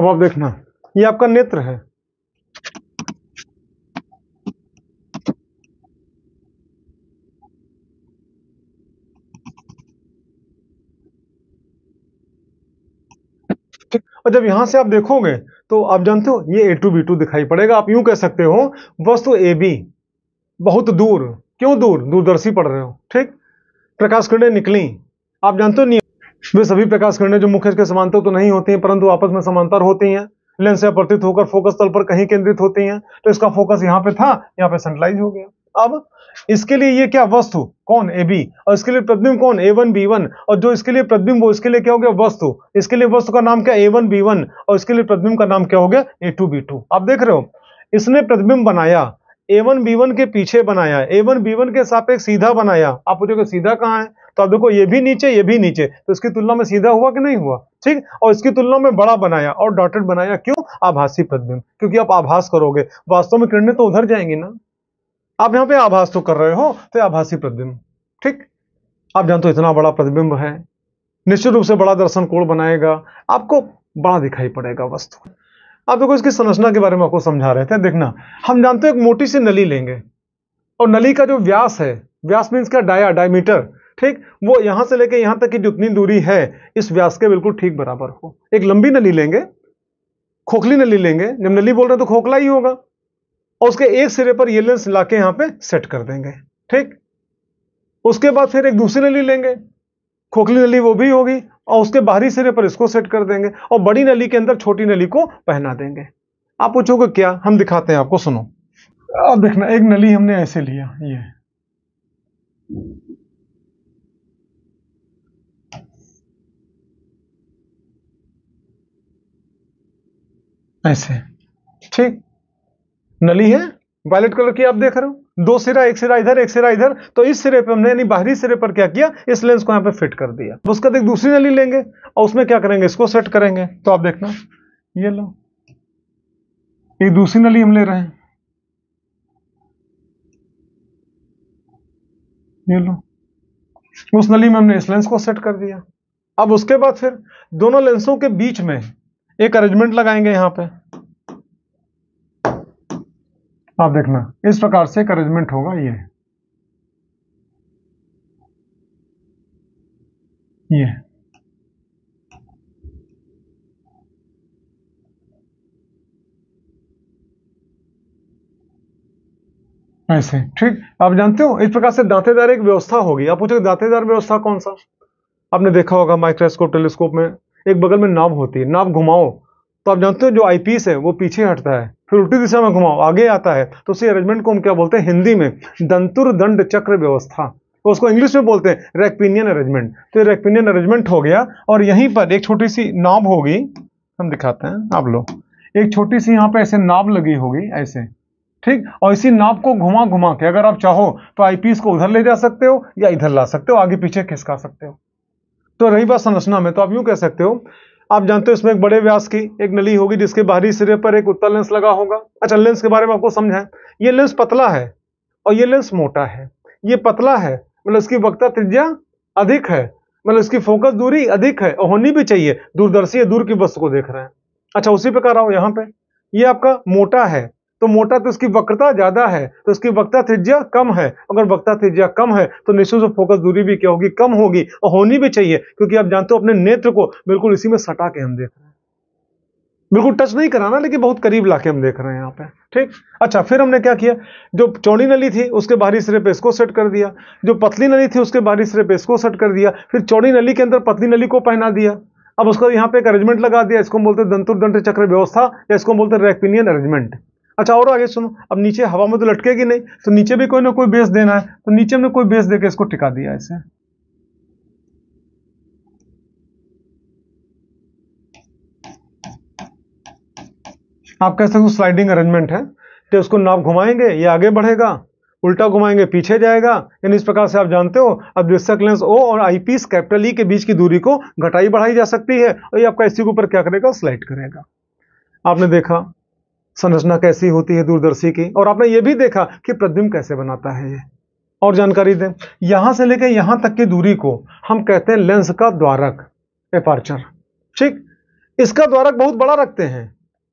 अब आप देखना ये आपका नेत्र है और जब यहां से आप देखोगे तो आप जानते हो ये ए टू बी टू दिखाई पड़ेगा आप यूं कह सकते हो वस्तु ए बी बहुत दूर क्यों दूर दूरदर्शी पढ़ रहे हो ठीक प्रकाश किरणें निकली आप जानते हो इसमें सभी प्रकाश किरणें जो मुख्य के समांतर तो नहीं होती हैं परंतु आपस में समांतर होती हैं लेंस या होकर फोकस तल पर कहीं केंद्रित होती हैं तो इसका फोकस यहाँ पे था यहाँ पे सेंट्रलाइज हो गया अब इसके लिए ये क्या वस्तु कौन ए बी और इसके लिए प्रतिबिंब कौन ए वन बी वन और जो इसके लिए प्रतिबिंब वो इसके लिए क्या हो गया वस्तु इसके लिए वस्तु का नाम क्या ए वन बी वन और इसके लिए प्रतिबिंब का नाम क्या हो गया ए टू बी टू आप देख रहे हो इसने प्रतिबिंब बनाया ए वन बी वन के पीछे बनाया ए वन बी वन के सापेक्ष सीधा बनाया आप पूछोगे सीधा कहाँ है तो आप देखो ये भी नीचे ये भी नीचे तो इसकी तुलना में सीधा हुआ कि नहीं हुआ ठीक और इसकी तुलना में बड़ा बनाया और डॉटेड बनाया क्यों आभासी प्रतिबिंब क्योंकि आप आभास करोगे वास्तव में किरणें तो उधर जाएंगी ना आप यहाँ पे आभास तो कर रहे हो तो आभासी प्रतिबिंब ठीक आप जानते हो इतना बड़ा प्रतिबिंब है निश्चित रूप से बड़ा दर्शन कोण बनाएगा आपको बड़ा दिखाई पड़ेगा वस्तु आप देखो इसकी संरचना के बारे में आपको समझा रहे थे देखना हम जानते हैं एक मोटी सी नली लेंगे और नली का जो व्यास है व्यास मीन्स क्या डाया डायमीटर ठीक वो यहां से लेके यहां तक की जितनी दूरी है इस व्यास के बिल्कुल ठीक बराबर हो एक लंबी नली लेंगे खोखली नली लेंगे जब नली बोल रहे हैं तो खोखला ही होगा और उसके एक सिरे पर ये लेंस ला के यहाँ पे सेट कर देंगे ठीक उसके बाद फिर एक दूसरी नली लेंगे खोखली नली वो भी होगी और उसके बाहरी सिरे पर इसको सेट कर देंगे और बड़ी नली के अंदर छोटी नली को पहना देंगे आप पूछोगे क्या हम दिखाते हैं आपको सुनो अब देखना एक नली हमने ऐसे लिया ये ऐसे ठीक नली है वायलेट कलर की आप देख रहे हो दो सिरा एक सिरा इधर एक सिरा इधर तो इस सिरे पे हमने यानी बाहरी सिरे पर क्या किया इस लेंस को यहाँ पे फिट कर दिया उसके बाद एक दूसरी नली लेंगे और उसमें क्या करेंगे इसको सेट करेंगे तो आप देखना ये लो ये दूसरी नली हम ले रहे हैं ये लो उस नली में हमने इस लेंस को सेट कर दिया अब उसके बाद फिर दोनों लेंसों के बीच में एक अरेंजमेंट लगाएंगे यहाँ पे आप देखना इस प्रकार से एक अरेंजमेंट होगा ये ये ऐसे ठीक आप जानते हो इस प्रकार से दांतेदार एक व्यवस्था होगी आप पूछोगे दांतेदार व्यवस्था कौन सा आपने देखा होगा माइक्रोस्कोप टेलीस्कोप में एक बगल में नाव होती है नाव घुमाओ तो आप जानते हो जो आईपीस है वो पीछे हटता है फिर उल्टी दिशा में घुमाओ आगे आता है तो उसी अरेंजमेंट को हम क्या बोलते हैं हिंदी में दंतुर दंड चक्र व्यवस्था तो उसको इंग्लिश में बोलते हैं रेक्पिनियन अरेंजमेंट तो ये रेक्पिनियन अरेंजमेंट हो गया और यहीं पर एक छोटी सी नॉब होगी हम दिखाते हैं आप लोग एक छोटी सी यहाँ पे ऐसे नॉब लगी होगी ऐसे ठीक और इसी नाप को घुमा घुमा के अगर आप चाहो तो आईपीएस को उधर ले जा सकते हो या इधर ला सकते हो आगे पीछे खिसका सकते हो तो रही बात संरचना में तो आप यूं कह सकते हो आप जानते हो इसमें एक बड़े व्यास की एक नली होगी जिसके बाहरी सिरे पर एक उत्तर लेंस लगा होगा अच्छा लेंस के बारे में आपको समझाएं ये लेंस पतला है और ये लेंस मोटा है ये पतला है मतलब इसकी वक्ता त्रिज्या अधिक है मतलब इसकी फोकस दूरी अधिक है और होनी भी चाहिए दूरदर्शी दूर की वस्तु को देख रहे हैं अच्छा उसी पे कर रहा हूं यहाँ पे ये आपका मोटा है तो मोटा तो उसकी वक्रता ज्यादा है तो उसकी वक्ता त्रिज्या कम है अगर वक्ता त्रिज्या कम है तो निश्चित फोकस दूरी भी क्या होगी कम होगी और होनी भी चाहिए क्योंकि आप जानते हो अपने नेत्र को बिल्कुल इसी में सटा के हम देख रहे हैं बिल्कुल टच नहीं कराना लेकिन बहुत करीब लाके हम देख रहे हैं यहाँ पे ठीक अच्छा फिर हमने क्या किया जो चौड़ी नली थी उसके बाहरी सिरे पे इसको सेट कर दिया जो पतली नली थी उसके बाहरी सिरे पे इसको सेट कर दिया फिर चौड़ी नली के अंदर पतली नली को पहना दिया अब उसका यहाँ पे एक अरेंजमेंट लगा दिया इसको बोलते दंतुर दंत चक्र व्यवस्था या इसको बोलते रेक्पिनियन अरेंजमेंट अच्छा और आगे सुनो अब नीचे हवा में तो लटकेगी नहीं तो नीचे भी कोई ना कोई बेस देना है तो नीचे हमने कोई बेस देकर इसको टिका दिया इसे आप कह सकते हो स्लाइडिंग अरेंजमेंट है तो उसको नाव घुमाएंगे ये आगे बढ़ेगा उल्टा घुमाएंगे पीछे जाएगा यानी इस प्रकार से आप जानते हो अब दृश्यक लेंस ओ और आईपीस कैपिटल ई के बीच की दूरी को घटाई बढ़ाई जा सकती है और ये आपका इसी के ऊपर क्या करेगा स्लाइड करेगा आपने देखा संरचना कैसी होती है दूरदर्शी की और आपने ये भी देखा कि प्रतिबिंब कैसे बनाता है ये और जानकारी दें यहाँ से लेकर यहाँ तक की दूरी को हम कहते हैं लेंस का द्वारक एपार्चर ठीक इसका द्वारक बहुत बड़ा रखते हैं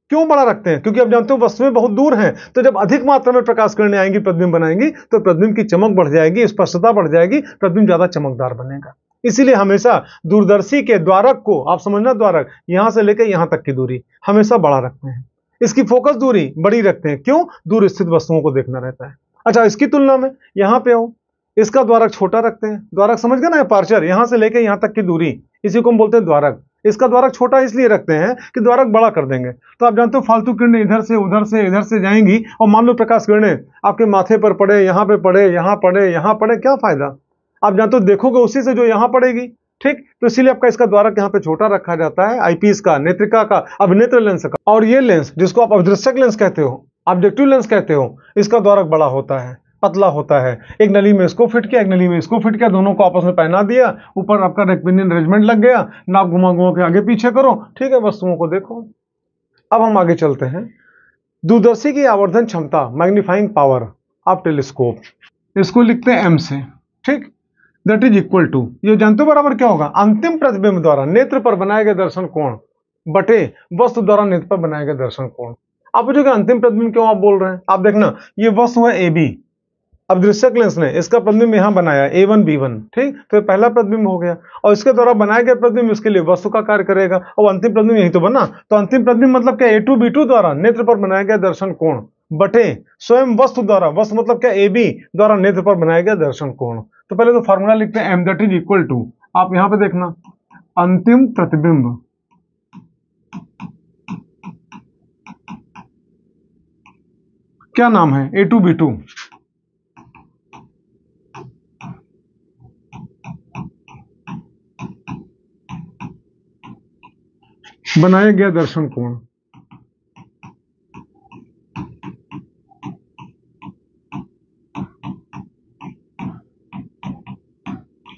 क्यों बड़ा रखते हैं क्योंकि आप जानते हो वस्तुएं बहुत दूर हैं तो जब अधिक मात्रा में प्रकाश करने आएंगी प्रतिबिंब बनाएंगी तो प्रतिबिंब की चमक बढ़ जाएगी स्पष्टता बढ़ जाएगी प्रतिबिंब ज़्यादा चमकदार बनेगा इसीलिए हमेशा दूरदर्शी के द्वारक को आप समझना द्वारक यहाँ से लेकर यहाँ तक की दूरी हमेशा बड़ा रखते हैं इसकी फोकस दूरी बड़ी रखते हैं क्यों दूर स्थित वस्तुओं को देखना रहता है अच्छा इसकी तुलना में यहां पे हो इसका द्वारक छोटा रखते हैं द्वारक समझ गए ना पार्चर यहां से लेके यहां तक की दूरी इसी को हम बोलते हैं द्वारक इसका द्वारक छोटा इसलिए रखते हैं कि द्वारक बड़ा कर देंगे तो आप जानते हो फालतू किरणें इधर से उधर से इधर से जाएंगी और मान लो प्रकाश किरणें आपके माथे पर पड़े यहां पे पड़े यहां पड़े यहां पड़े क्या फायदा आप जानते हो देखोगे उसी से जो यहां पड़ेगी ठीक तो इसीलिए आपका इसका द्वारा यहाँ पे छोटा रखा जाता है आईपीएस का नेत्रिका का अभिनेत्र लेंस का और ये लेंस जिसको आप अभिदृश्यक लेंस कहते हो ऑब्जेक्टिव लेंस कहते हो इसका द्वारक बड़ा होता है पतला होता है एक नली में इसको फिट किया एक नली में इसको फिट किया दोनों को आपस में पहना दिया ऊपर आपका रेकपिनियन अरेंजमेंट लग गया नाप घुमा घुमा के आगे पीछे करो ठीक है वस्तुओं को देखो अब हम आगे चलते हैं दूरदर्शी की आवर्धन क्षमता मैग्नीफाइंग पावर आप टेलीस्कोप इसको लिखते हैं एम से ठीक दट इज इक्वल टू ये जानते हो बराबर क्या होगा अंतिम प्रतिबिंब द्वारा नेत्र पर बनाए गए दर्शन कोण बटे वस्तु द्वारा नेत्र पर बनाए गए दर्शन कोण आप कि अंतिम प्रतिबिंब क्यों आप बोल रहे हैं आप देखना ये वस्तु है ए बी अब दृश्यक लेंस ने इसका प्रतिबिंब यहां बनाया ए वन बी वन ठीक तो ये पहला प्रतिबिंब हो गया और इसके द्वारा बनाए गए प्रतिबिंब इसके लिए वस्तु का कार्य करेगा और अंतिम प्रतिबिंब यही तो बना तो अंतिम प्रतिबिंब मतलब क्या ए टू बी टू द्वारा नेत्र पर बनाया गया दर्शन कोण बटे स्वयं वस्तु द्वारा वस्तु मतलब क्या ए बी द्वारा नेत्र पर बनाया गया दर्शन कोण तो पहले तो फॉर्मूला लिखते हैं M that is equal to आप यहां पे देखना अंतिम प्रतिबिंब क्या नाम है ए टू बी टू बनाया गया दर्शन कोण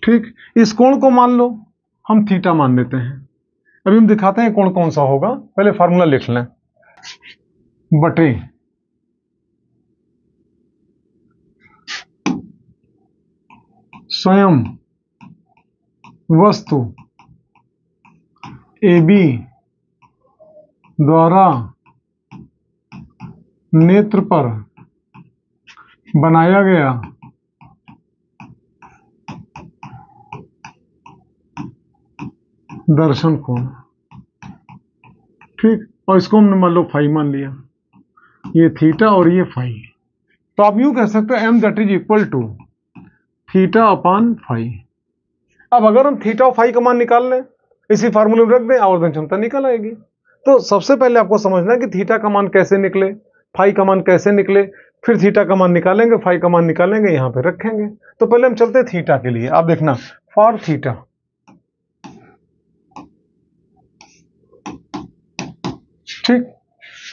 ठीक इस कोण को मान लो हम थीटा मान लेते हैं अभी हम दिखाते हैं कोण कौन सा होगा पहले फार्मूला लिख लें बटे स्वयं वस्तु ए बी द्वारा नेत्र पर बनाया गया दर्शन कोण ठीक और इसको हमने मान लो फाइव मान लिया ये थीटा और ये फाइव तो आप यूं कह सकते हो M that is equal to theta upon phi अब अगर हम थीटा और फाइव का मान निकाल लें इसी फार्मूले में रख दें आवर्धन क्षमता निकल आएगी तो सबसे पहले आपको समझना है कि थीटा का मान कैसे निकले फाइव का मान कैसे निकले फिर थीटा का मान निकालेंगे फाइव का मान निकालेंगे यहां पे रखेंगे तो पहले हम चलते थीटा के लिए आप देखना फॉर थीटा ठीक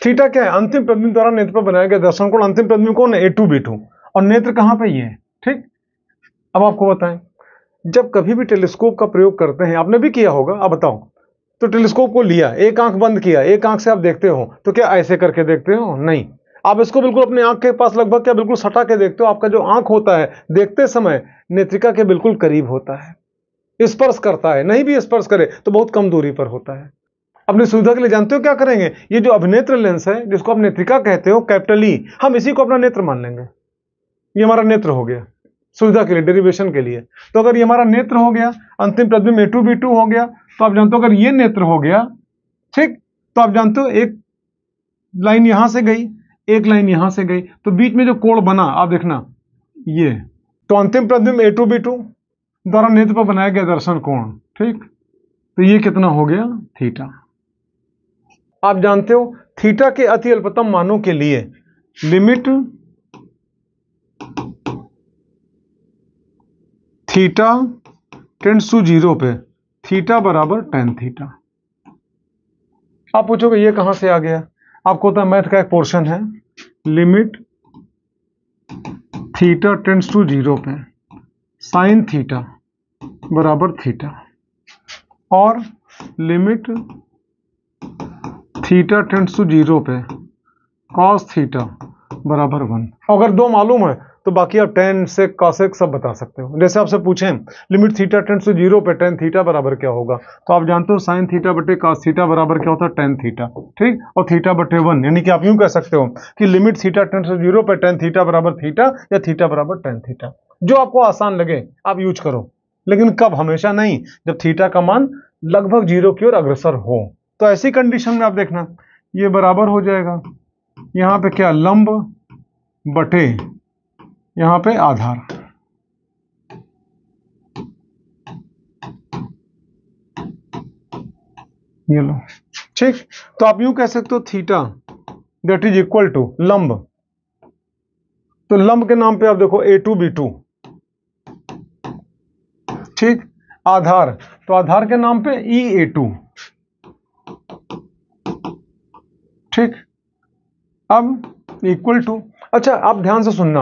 थीटा क्या है अंतिम प्रतिबिंब द्वारा नेत्र पर बनाया गया दर्शन कोण अंतिम प्रतिबिंब कौन है ए टू बी टू और नेत्र कहां पर ये है ठीक अब आपको बताएं जब कभी भी टेलीस्कोप का प्रयोग करते हैं आपने भी किया होगा अब बताओ तो टेलीस्कोप को लिया एक आंख बंद किया एक आंख से आप देखते हो तो क्या ऐसे करके देखते हो नहीं आप इसको बिल्कुल अपने आंख के पास लगभग क्या बिल्कुल सटा के देखते हो आपका जो आंख होता है देखते समय नेत्रिका के बिल्कुल करीब होता है स्पर्श करता है नहीं भी स्पर्श करे तो बहुत कम दूरी पर होता है अपनी सुविधा के लिए जानते हो क्या करेंगे ये जो अभिनेत्र लेंस है जिसको आप नेत्रिका कहते हो कैपिटल ई e, हम इसी को अपना नेत्र मान लेंगे ये हमारा नेत्र हो गया सुविधा के लिए डेरिवेशन के लिए तो अगर ये हमारा नेत्र हो गया अंतिम प्रतिबिंब ए टू बी टू हो गया तो आप जानते हो अगर ये नेत्र हो गया ठीक तो आप जानते हो एक लाइन यहां से गई एक लाइन यहां से गई तो बीच में जो कोण बना आप देखना ये तो अंतिम प्रतिबिंब ए टू बी टू द्वारा नेत्र पर बनाया गया दर्शन कोण ठीक तो ये कितना हो गया थीटा आप जानते हो थीटा के अति अल्पतम मानों के लिए limit theta tends to zero पे थीटा बराबर टेन थीटा आप पूछोगे ये कहां से आ गया आपको होता तो मैथ का एक पोर्शन है limit theta tends to zero पे साइन थीटा बराबर थीटा और limit theta tends to zero पे कॉस थीटा बराबर वन अगर दो मालूम है तो बाकी आप टेन से कॉसेक सब बता सकते हो जैसे आपसे पूछें limit theta tends to zero पे टेन थीटा बराबर क्या होगा तो आप जानते हो साइन थीटा बटे कॉस थीटा बराबर क्या होता है टेन थीटा ठीक और थीटा बटे वन यानी कि आप यूं कह सकते हो कि limit theta tends to zero पे टेन थीटा बराबर थीटा या थीटा बराबर टेन थीटा जो आपको आसान लगे आप यूज करो लेकिन कब हमेशा नहीं जब थीटा का मान लगभग जीरो की ओर अग्रसर हो तो ऐसी कंडीशन में आप देखना ये बराबर हो जाएगा यहां पे क्या लंब बटे यहां पे आधार ये लो ठीक तो आप यू कह सकते हो theta that is equal to लंब तो लंब के नाम पे आप देखो ए टू बी टू ठीक आधार तो आधार के नाम पे ई ए टू ठीक अब इक्वल टू अच्छा आप ध्यान से सुनना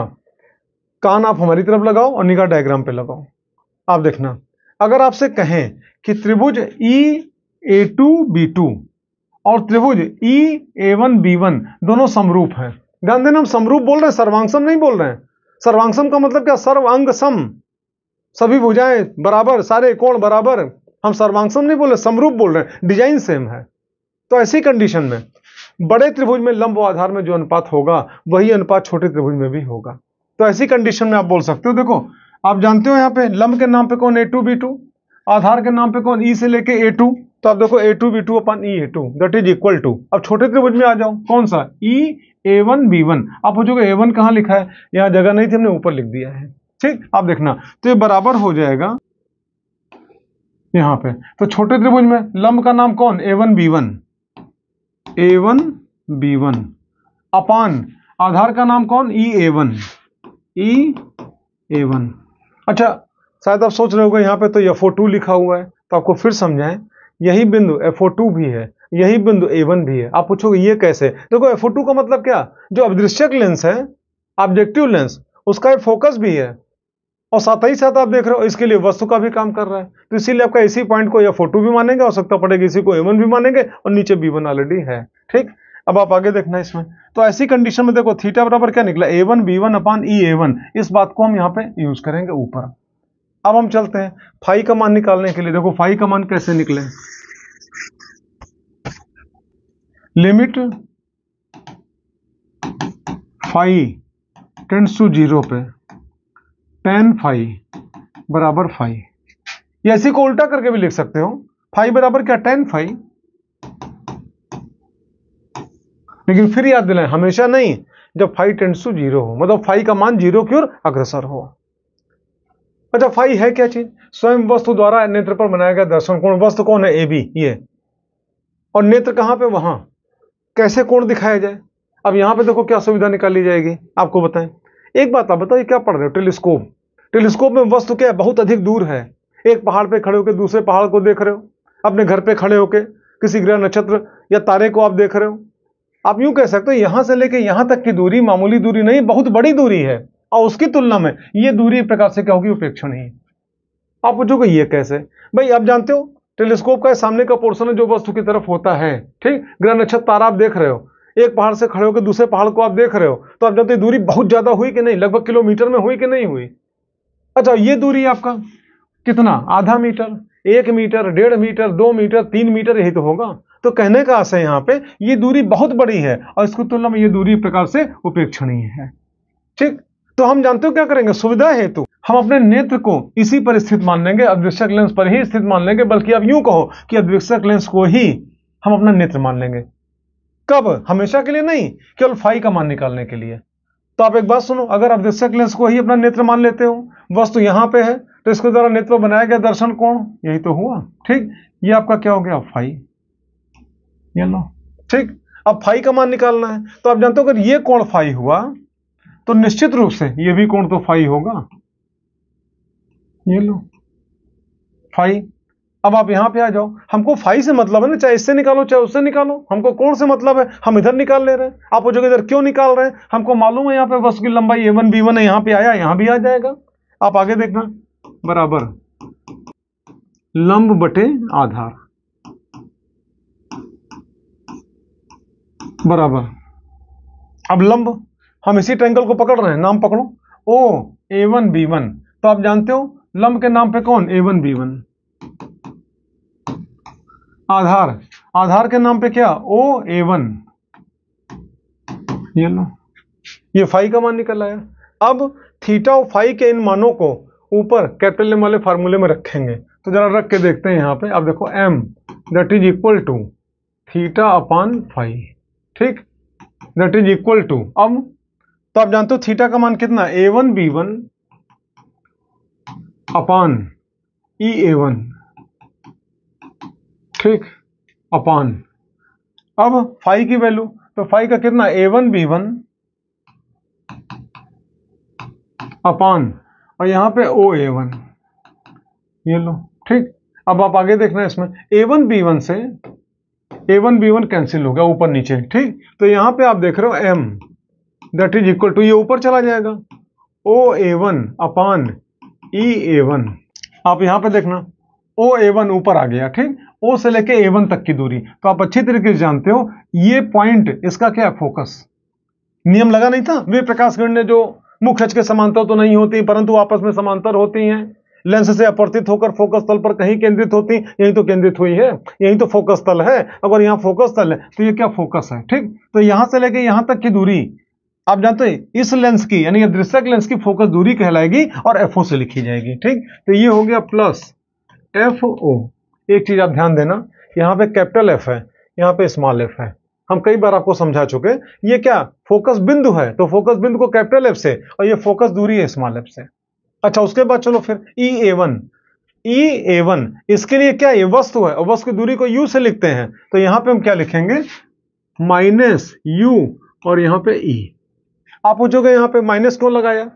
कान आप हमारी तरफ लगाओ और निगाह डायग्राम पे लगाओ आप देखना अगर आपसे कहें कि त्रिभुज E A two B two और त्रिभुज E A one B one दोनों समरूप हैं ध्यान देना हम समरूप बोल रहे हैं सर्वांगसम नहीं बोल रहे हैं सर्वांगसम का मतलब क्या सर्वांग सम सभी भुजाएं बराबर सारे कोण बराबर हम सर्वांगसम नहीं बोल रहे समरूप बोल रहे हैं डिजाइन सेम है तो ऐसी कंडीशन में बड़े त्रिभुज में लंब आधार में जो अनुपात होगा वही अनुपात छोटे त्रिभुज में भी होगा तो ऐसी कंडीशन में आप बोल सकते हो देखो आप जानते हो यहाँ पे लंब के नाम पे कौन ए टू बी टू आधार के नाम पे कौन ई e से लेके ए टू तो आप देखो A two B two upon E A two that is equal to अब छोटे त्रिभुज में आ जाओ कौन सा E A one B one आप पूछोगे ए वन कहाँ लिखा है यहाँ जगह नहीं थी हमने ऊपर लिख दिया है ठीक आप देखना तो ये बराबर हो जाएगा यहाँ पे तो छोटे त्रिभुज में लंब का नाम कौन A one B one A one B one upon आधार का नाम कौन ई A one E A one अच्छा शायद आप सोच रहे हो यहाँ पे तो एफ ओ टू लिखा हुआ है तो आपको फिर समझाएं यही बिंदु एफ ओ टू भी है यही बिंदु ए वन भी है आप पूछोगे ये कैसे देखो एफ ओ टू का मतलब क्या जो अवदृश्यक लेंस है ऑब्जेक्टिव लेंस उसका एक फोकस भी है और साथ ही साथ आप देख रहे हो इसके लिए वस्तु का भी काम कर रहा है तो इसीलिए आपका इसी पॉइंट को या फोटो भी मानेंगे सकता पड़ेगा इसी को एवन भी मानेंगे और नीचे बी वन ऑलरेडी है ठीक अब आप आगे देखना इसमें तो ऐसी कंडीशन में देखो थीटा बराबर क्या निकला A one B one upon E A one इस बात को हम यहाँ पे यूज करेंगे ऊपर अब हम चलते हैं फाई का मान निकालने के लिए देखो फाई का मान कैसे निकले limit phi tends to zero पे टेन फाइव बराबर फाइव ऐसे को उल्टा करके भी लिख सकते हो फाइव बराबर क्या टेन फाइव लेकिन फिर याद दिलाएं हमेशा नहीं जब फाइव टेंस टू जीरो हो मतलब फाइव का मान जीरो की ओर अग्रसर हो अच्छा फाइव है क्या चीज स्वयं वस्तु द्वारा नेत्र पर बनाया गया दर्शन कोण वस्तु कौन है ए बी ये और नेत्र कहां पे वहां कैसे कोण दिखाया जाए अब यहां पे देखो क्या सुविधा निकाली जाएगी आपको बताएं एक बात आप बताओ क्या पढ़ रहे हो टेलीस्कोप टेलीस्कोप में वस्तु क्या है बहुत अधिक दूर है एक पहाड़ पे खड़े होकर दूसरे पहाड़ को देख रहे हो अपने घर पे खड़े होकर किसी ग्रह नक्षत्र या तारे को आप देख रहे हो आप यूं कह सकते हो यहां से लेके यहां तक की दूरी मामूली दूरी नहीं बहुत बड़ी दूरी है और उसकी तुलना में ये दूरी एक प्रकार से क्या होगी उपेक्षा नहीं आप पूछोगे ये कैसे भाई आप जानते हो टेलीस्कोप का सामने का पोर्सन है जो वस्तु की तरफ होता है ठीक ग्रह नक्षत्र तारा आप देख रहे हो एक पहाड़ से खड़े होकर दूसरे पहाड़ को आप देख रहे हो तो आप जानते दूरी बहुत ज्यादा हुई कि नहीं लगभग किलोमीटर में हुई कि नहीं हुई अच्छा ये दूरी आपका कितना आधा मीटर एक मीटर डेढ़ मीटर दो मीटर तीन मीटर यही तो होगा तो कहने का आशय यहाँ पे ये दूरी बहुत बड़ी है और इसको तुलना में ये दूरी प्रकार से उपेक्षणीय है ठीक तो हम जानते हो क्या करेंगे सुविधा हेतु हम अपने नेत्र को इसी पर स्थित मान लेंगे अद्वेक्षक लेंस पर ही स्थित मान लेंगे बल्कि आप यूं कहो कि अद्वेक्षक लेंस को ही हम अपना नेत्र मान लेंगे कब हमेशा के लिए नहीं केवल फाई का मान निकालने के लिए तो आप एक बात सुनो अगर आप दृश्य लेंस को ही अपना नेत्र मान लेते हो वस्तु तो यहां पे है तो इसके द्वारा नेत्र बनाया गया दर्शन कोण यही तो हुआ ठीक ये आपका क्या हो गया फाई ये लो ठीक अब फाई का मान निकालना है तो आप जानते हो अगर ये कोण फाई हुआ तो निश्चित रूप से ये भी कोण तो फाई होगा ये लो फाई अब आप यहां पे आ जाओ हमको फाइव से मतलब है ना चाहे इससे निकालो चाहे उससे निकालो हमको कोण से मतलब है हम इधर निकाल ले रहे हैं आप पूछोगे इधर क्यों निकाल रहे हैं हमको मालूम है यहां पे वस्तु की लंबाई ए वन बी वन है यहां पे आया यहां भी आ जाएगा आप आगे देखना बराबर लंब बटे आधार बराबर अब लंब हम इसी ट्रेंगल को पकड़ रहे हैं नाम पकड़ो O A one B one तो आप जानते हो लंब के नाम पे कौन ए वन बी वन आधार आधार के नाम पे क्या ओ ए वन ये लो ये फाइव का मान निकल आया अब थीटा और फाइव के इन मानों को ऊपर कैपिटल एम वाले फार्मूले में रखेंगे तो जरा रख के देखते हैं यहाँ पे अब देखो M that is equal to theta upon phi ठीक दैट इज इक्वल टू अब तो आप जानते हो थीटा का मान कितना A one B one upon E A one ठीक अपॉन अब फाइव की वैल्यू तो फाइव का कितना A one B one upon और यहां पे ओ ए वन ये लो ठीक अब आप आगे देखना इसमें ए वन बी वन से A one B one cancel हो गया ऊपर नीचे ठीक तो यहां पे आप देख रहे हो M that is equal to ये ऊपर चला जाएगा O A one upon E A one आप यहां पे देखना ओ ए वन ऊपर आ गया ठीक ओ से लेके ए तक की दूरी तो आप अच्छी तरीके से जानते हो ये पॉइंट इसका क्या है फोकस नियम लगा नहीं था वे प्रकाशगण ने जो मुख्य के समांतर तो नहीं होती परंतु आपस में समांतर होती हैं लेंस से अपर्तित होकर फोकस तल पर कहीं केंद्रित होती यही तो केंद्रित हुई है यही तो फोकस तल है अगर यहाँ फोकस तल है तो ये क्या फोकस है ठीक तो यहां से लेके यहां तक की दूरी आप जानते हैं इस लेंस की यानी दृश्यक लेंस की फोकस दूरी कहलाएगी और एफ से लिखी जाएगी ठीक तो ये हो गया प्लस एफ ओ एक चीज़ आप ध्यान देना यहाँ पे कैपिटल एफ है यहाँ पे स्मॉल एफ है हम कई बार आपको समझा चुके ये क्या फोकस बिंदु है तो फोकस बिंदु को कैपिटल एफ से और ये फोकस दूरी है स्मॉल एफ से अच्छा उसके बाद चलो फिर ई A one E A one इसके लिए क्या ये वस्तु है और वस्तु की दूरी को यू से लिखते हैं तो यहां पे हम क्या लिखेंगे माइनस यू और यहां पे ई e। आप पूछोगे यहां पे माइनस क्यों लगाया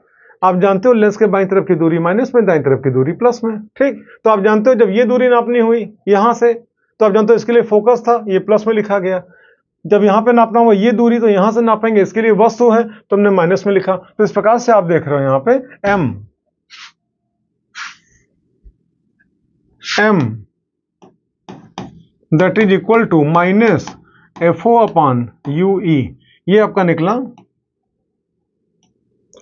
आप जानते हो लेंस के बाई तरफ की दूरी माइनस में दाई तरफ की दूरी प्लस में ठीक तो आप जानते हो जब ये दूरी नापनी हुई यहां से तो आप जानते हो इसके लिए फोकस था ये प्लस में लिखा गया जब यहां पे नापना हुआ ये दूरी तो यहां से नापेंगे इसके लिए वस्तु है तो हमने माइनस में लिखा तो इस प्रकार से आप देख रहे हो यहां पे M M that is equal to minus F O upon U E ये आपका निकला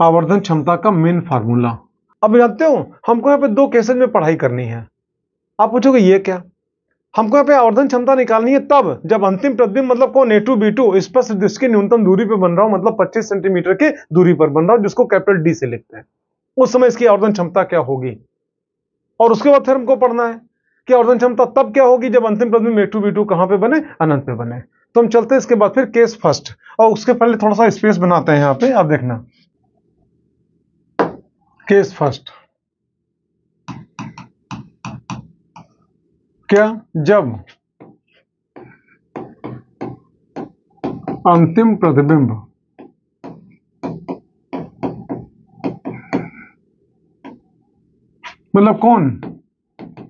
आवर्धन क्षमता का मेन फार्मूला अब जानते हो हमको यहाँ पे दो क्वेश्चन में पढ़ाई करनी है आप पूछोगे ये क्या हमको यहाँ पे आवर्धन क्षमता निकालनी है तब जब अंतिम प्रतिबिंब मतलब कौन ए टू बी टू स्पष्ट दृष्टि की न्यूनतम दूरी पे बन रहा हूं मतलब 25 सेंटीमीटर के दूरी पर बन रहा हूं जिसको कैपिटल डी से लिखते हैं उस समय इसकी आवर्धन क्षमता क्या होगी और उसके बाद फिर हमको पढ़ना है कि आवर्धन क्षमता तब क्या होगी जब अंतिम प्रतिबिंब ए टू बी टू कहां पर बने अनंत पे बने तो हम चलते हैं इसके बाद फिर केस फर्स्ट और उसके पहले थोड़ा सा स्पेस बनाते हैं यहाँ पे आप देखना केस फर्स्ट क्या जब अंतिम प्रतिबिंब मतलब कौन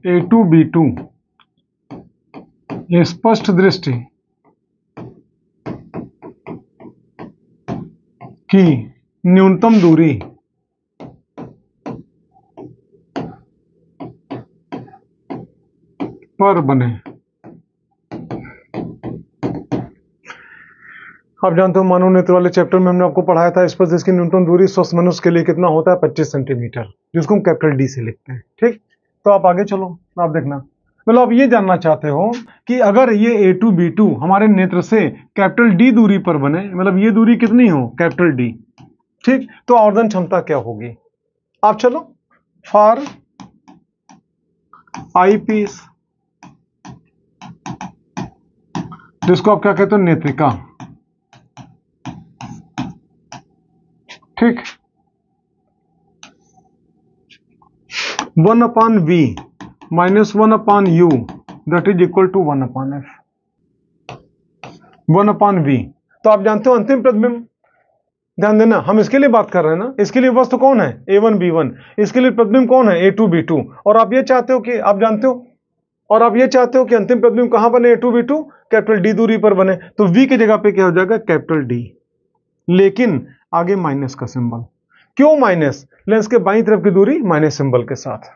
ए टू बी टू ये स्पष्ट दृष्टि की न्यूनतम दूरी पर बने आप जानते हो मानव नेत्र वाले चैप्टर में हमने आपको पढ़ाया था स्पर्श जिसकी न्यूनतम दूरी स्वस्थ मनुष्य के लिए कितना होता है 25 सेंटीमीटर जिसको हम कैपिटल डी से लिखते हैं ठीक तो आप आगे चलो आप देखना मतलब आप ये जानना चाहते हो कि अगर ये ए टू बी टू हमारे नेत्र से कैपिटल डी दूरी पर बने मतलब ये दूरी कितनी हो कैपिटल डी ठीक तो आवर्धन क्षमता क्या होगी आप चलो फॉर आई पीस तो इसको आप क्या कहते हो नेत्रिका ठीक one upon V minus one upon U that is equal to one upon F one upon V तो आप जानते हो अंतिम प्रतिबिंब ध्यान देना हम इसके लिए बात कर रहे हैं ना इसके लिए वस्तु कौन है ए वन बी वन इसके लिए प्रतिबिंब कौन है ए टू बी टू और आप ये चाहते हो कि आप जानते हो और आप ये चाहते हो कि अंतिम प्रतिबिंब कहां बने two B two capital D दूरी पर बने तो वी की जगह पे क्या हो जाएगा कैपिटल डी लेकिन आगे माइनस का सिंबल क्यों माइनस लेंस के बाई तरफ की दूरी माइनस सिंबल के साथ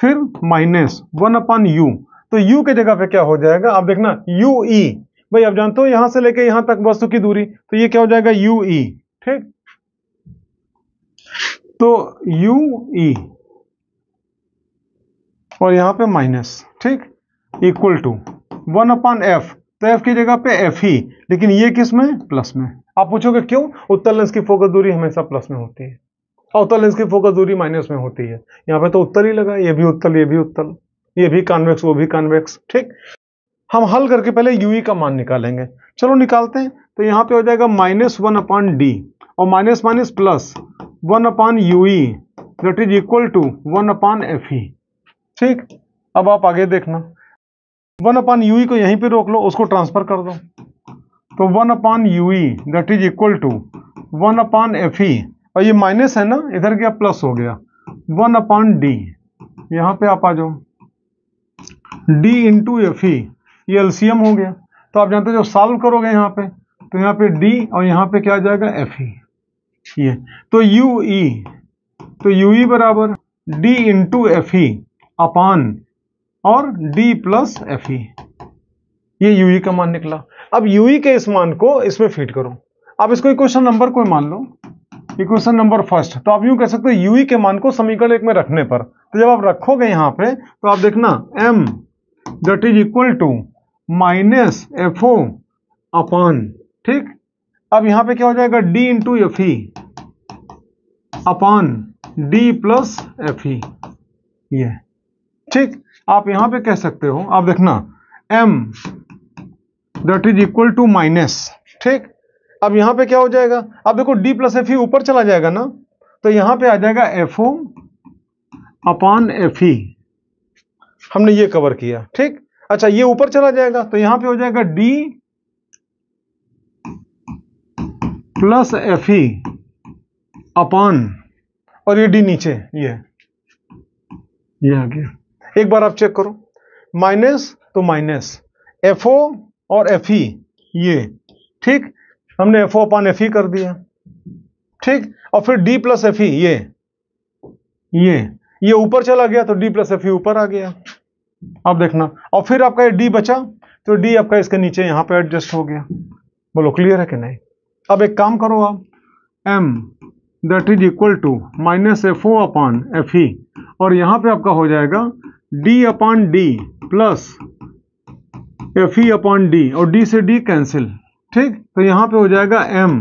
फिर माइनस वन अपॉन यू तो यू के जगह पे क्या हो जाएगा आप देखना यू ई e। भाई आप जानते हो यहां से लेके यहां तक वस्तु की दूरी तो ये क्या हो जाएगा यू ई e। ठीक तो यू ई e। और यहां पे माइनस ठीक equal to one upon F तो एफ की जगह पे एफ ही लेकिन ये किस में प्लस में आप पूछोगे क्यों उत्तर लेंस की फोकस दूरी हमेशा प्लस में होती है अवतल लेंस की फोकस दूरी माइनस में होती है यहाँ पे तो उत्तर ही लगा ये भी उत्तल ये भी उत्तल ये भी कॉन्वेक्स वो भी कॉन्वेक्स ठीक हम हल करके पहले यू का मान निकालेंगे चलो निकालते हैं तो यहाँ पे हो जाएगा माइनस वन अपॉन डी और minus minus plus one upon U E that is equal to one upon F E ठीक अब आप आगे देखना वन अपान यू को यहीं पे रोक लो उसको ट्रांसफर कर दो तो one upon u that is equal to one upon f और ये माइनस है ना इधर गया प्लस हो गया वन अपान डी यहाँ पे आप आ जाओ डी इंटू एफ ये एलसीएम हो गया तो आप जानते हो जब सॉल्व करोगे यहाँ पे तो यहाँ पे डी और यहाँ पे क्या आ जाएगा एफ ये तो यू ई तो यू ई बराबर d into f e upon और D प्लस एफ ई ये यू e का मान निकला अब यू e के इस मान को इसमें फिट करो अब इसको इक्वेशन नंबर कोई मान लो इक्वेशन नंबर फर्स्ट तो आप यूं कह सकते हो यू e के मान को समीकरण एक में रखने पर तो जब आप रखोगे यहां पे तो आप देखना m that is equal to minus F O upon ठीक अब यहां पे क्या हो जाएगा इन into f e upon d plus f ई ठीक आप यहां पे कह सकते हो आप देखना m that is equal to minus ठीक अब यहां पे क्या हो जाएगा अब देखो d प्लस एफ ऊपर चला जाएगा ना तो यहां पे आ जाएगा एफ ओ अपॉन एफ हमने ये कवर किया ठीक अच्छा ये ऊपर चला जाएगा तो यहां पे हो जाएगा d plus f e upon और ये d नीचे ये ये आ गया एक बार आप चेक करो माइनस तो माइनस एफ ओ और एफ ई e, ये ठीक हमने F o upon F E कर दिया ठीक और फिर डी प्लस एफ ई ये ये ये ऊपर चला गया तो डी प्लस एफ ई ऊपर आ गया आप देखना और फिर आपका ये डी बचा तो डी आपका इसके नीचे यहां पे एडजस्ट हो गया बोलो क्लियर है कि नहीं अब एक काम करो आप m that is equal to minus F O upon F e और यहां पे आपका हो जाएगा d upon d plus f e upon D और डी से डी कैंसिल ठीक तो यहाँ पे हो जाएगा m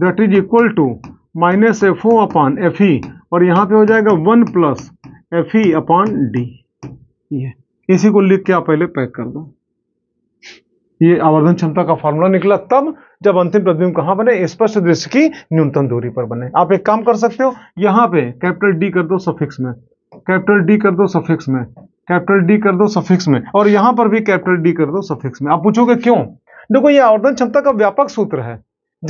that is equal to minus F O upon F e और यहाँ पे हो जाएगा one plus f e upon D ये इसी को लिख के आप पहले पैक कर दो ये आवर्धन क्षमता का फॉर्मूला निकला तब जब अंतिम प्रतिबिंब कहाँ बने स्पष्ट दृश्य की न्यूनतम दूरी पर बने आप एक काम कर सकते हो यहाँ पे कैपिटल डी कर दो सफिक्स में कैपिटल डी कर दो सफिक्स में कैपिटल डी कर दो सफिक्स में और यहां पर भी कैपिटल डी कर दो सफिक्स में आप पूछोगे क्यों देखो ये आवर्धन क्षमता का व्यापक सूत्र है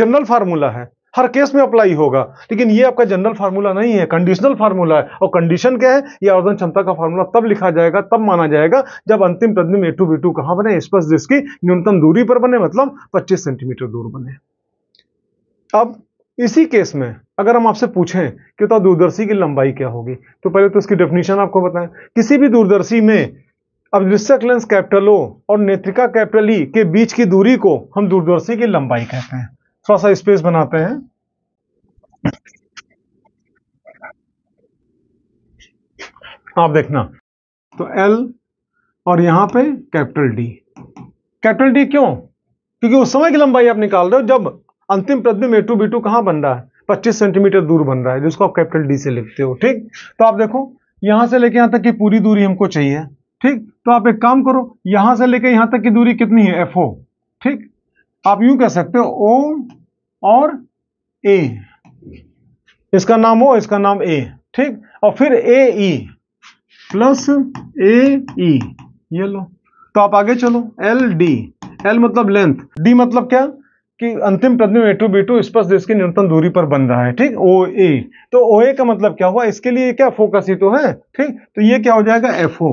जनरल फार्मूला है हर केस में अप्लाई होगा लेकिन ये आपका जनरल फार्मूला नहीं है कंडीशनल फार्मूला है और कंडीशन क्या है ये आवर्धन क्षमता का फार्मूला तब लिखा जाएगा तब माना जाएगा जब अंतिम तदमी ए टू बी टू कहां बने स्पर्श जिसकी न्यूनतम दूरी पर बने मतलब पच्चीस सेंटीमीटर दूर बने अब इसी केस में अगर हम आपसे पूछें कि तो दूरदर्शी की लंबाई क्या होगी तो पहले तो इसकी डेफिनेशन आपको बताएं किसी भी दूरदर्शी में दृश्यक लेंस कैपिटल ओ और नेत्रिका कैपिटल ई e के बीच की दूरी को हम दूरदर्शी की लंबाई कहते हैं थोड़ा सा स्पेस बनाते हैं आप देखना तो एल और यहां पे कैपिटल डी कैपिटल डी क्यों क्योंकि उस समय की लंबाई आप निकाल रहे हो जब अंतिम प्रतिबिंब ए टू बी टू कहां बन रहा है 25 सेंटीमीटर दूर बन रहा है जिसको आप कैपिटल डी से लिखते हो ठीक तो आप देखो यहां से लेके यहां तक की पूरी दूरी हमको चाहिए ठीक तो आप एक काम करो यहां से लेके यहां तक की दूरी कितनी है एफ ओ ठीक आप यूं कह सकते हो ओ और ए इसका नाम ओ इसका नाम ए ठीक और फिर ए ई प्लस ए ई ये लो तो आप आगे चलो एल डी एल मतलब लेंथ डी मतलब क्या कि अंतिम प्रतिबिंब ए टू बी टू स्पष्ट देश की न्यूनतम दूरी पर बन रहा है ठीक ओ ए तो ओ ए का मतलब क्या हुआ इसके लिए क्या फोकस ही तो है ठीक तो ये क्या हो जाएगा एफ ओ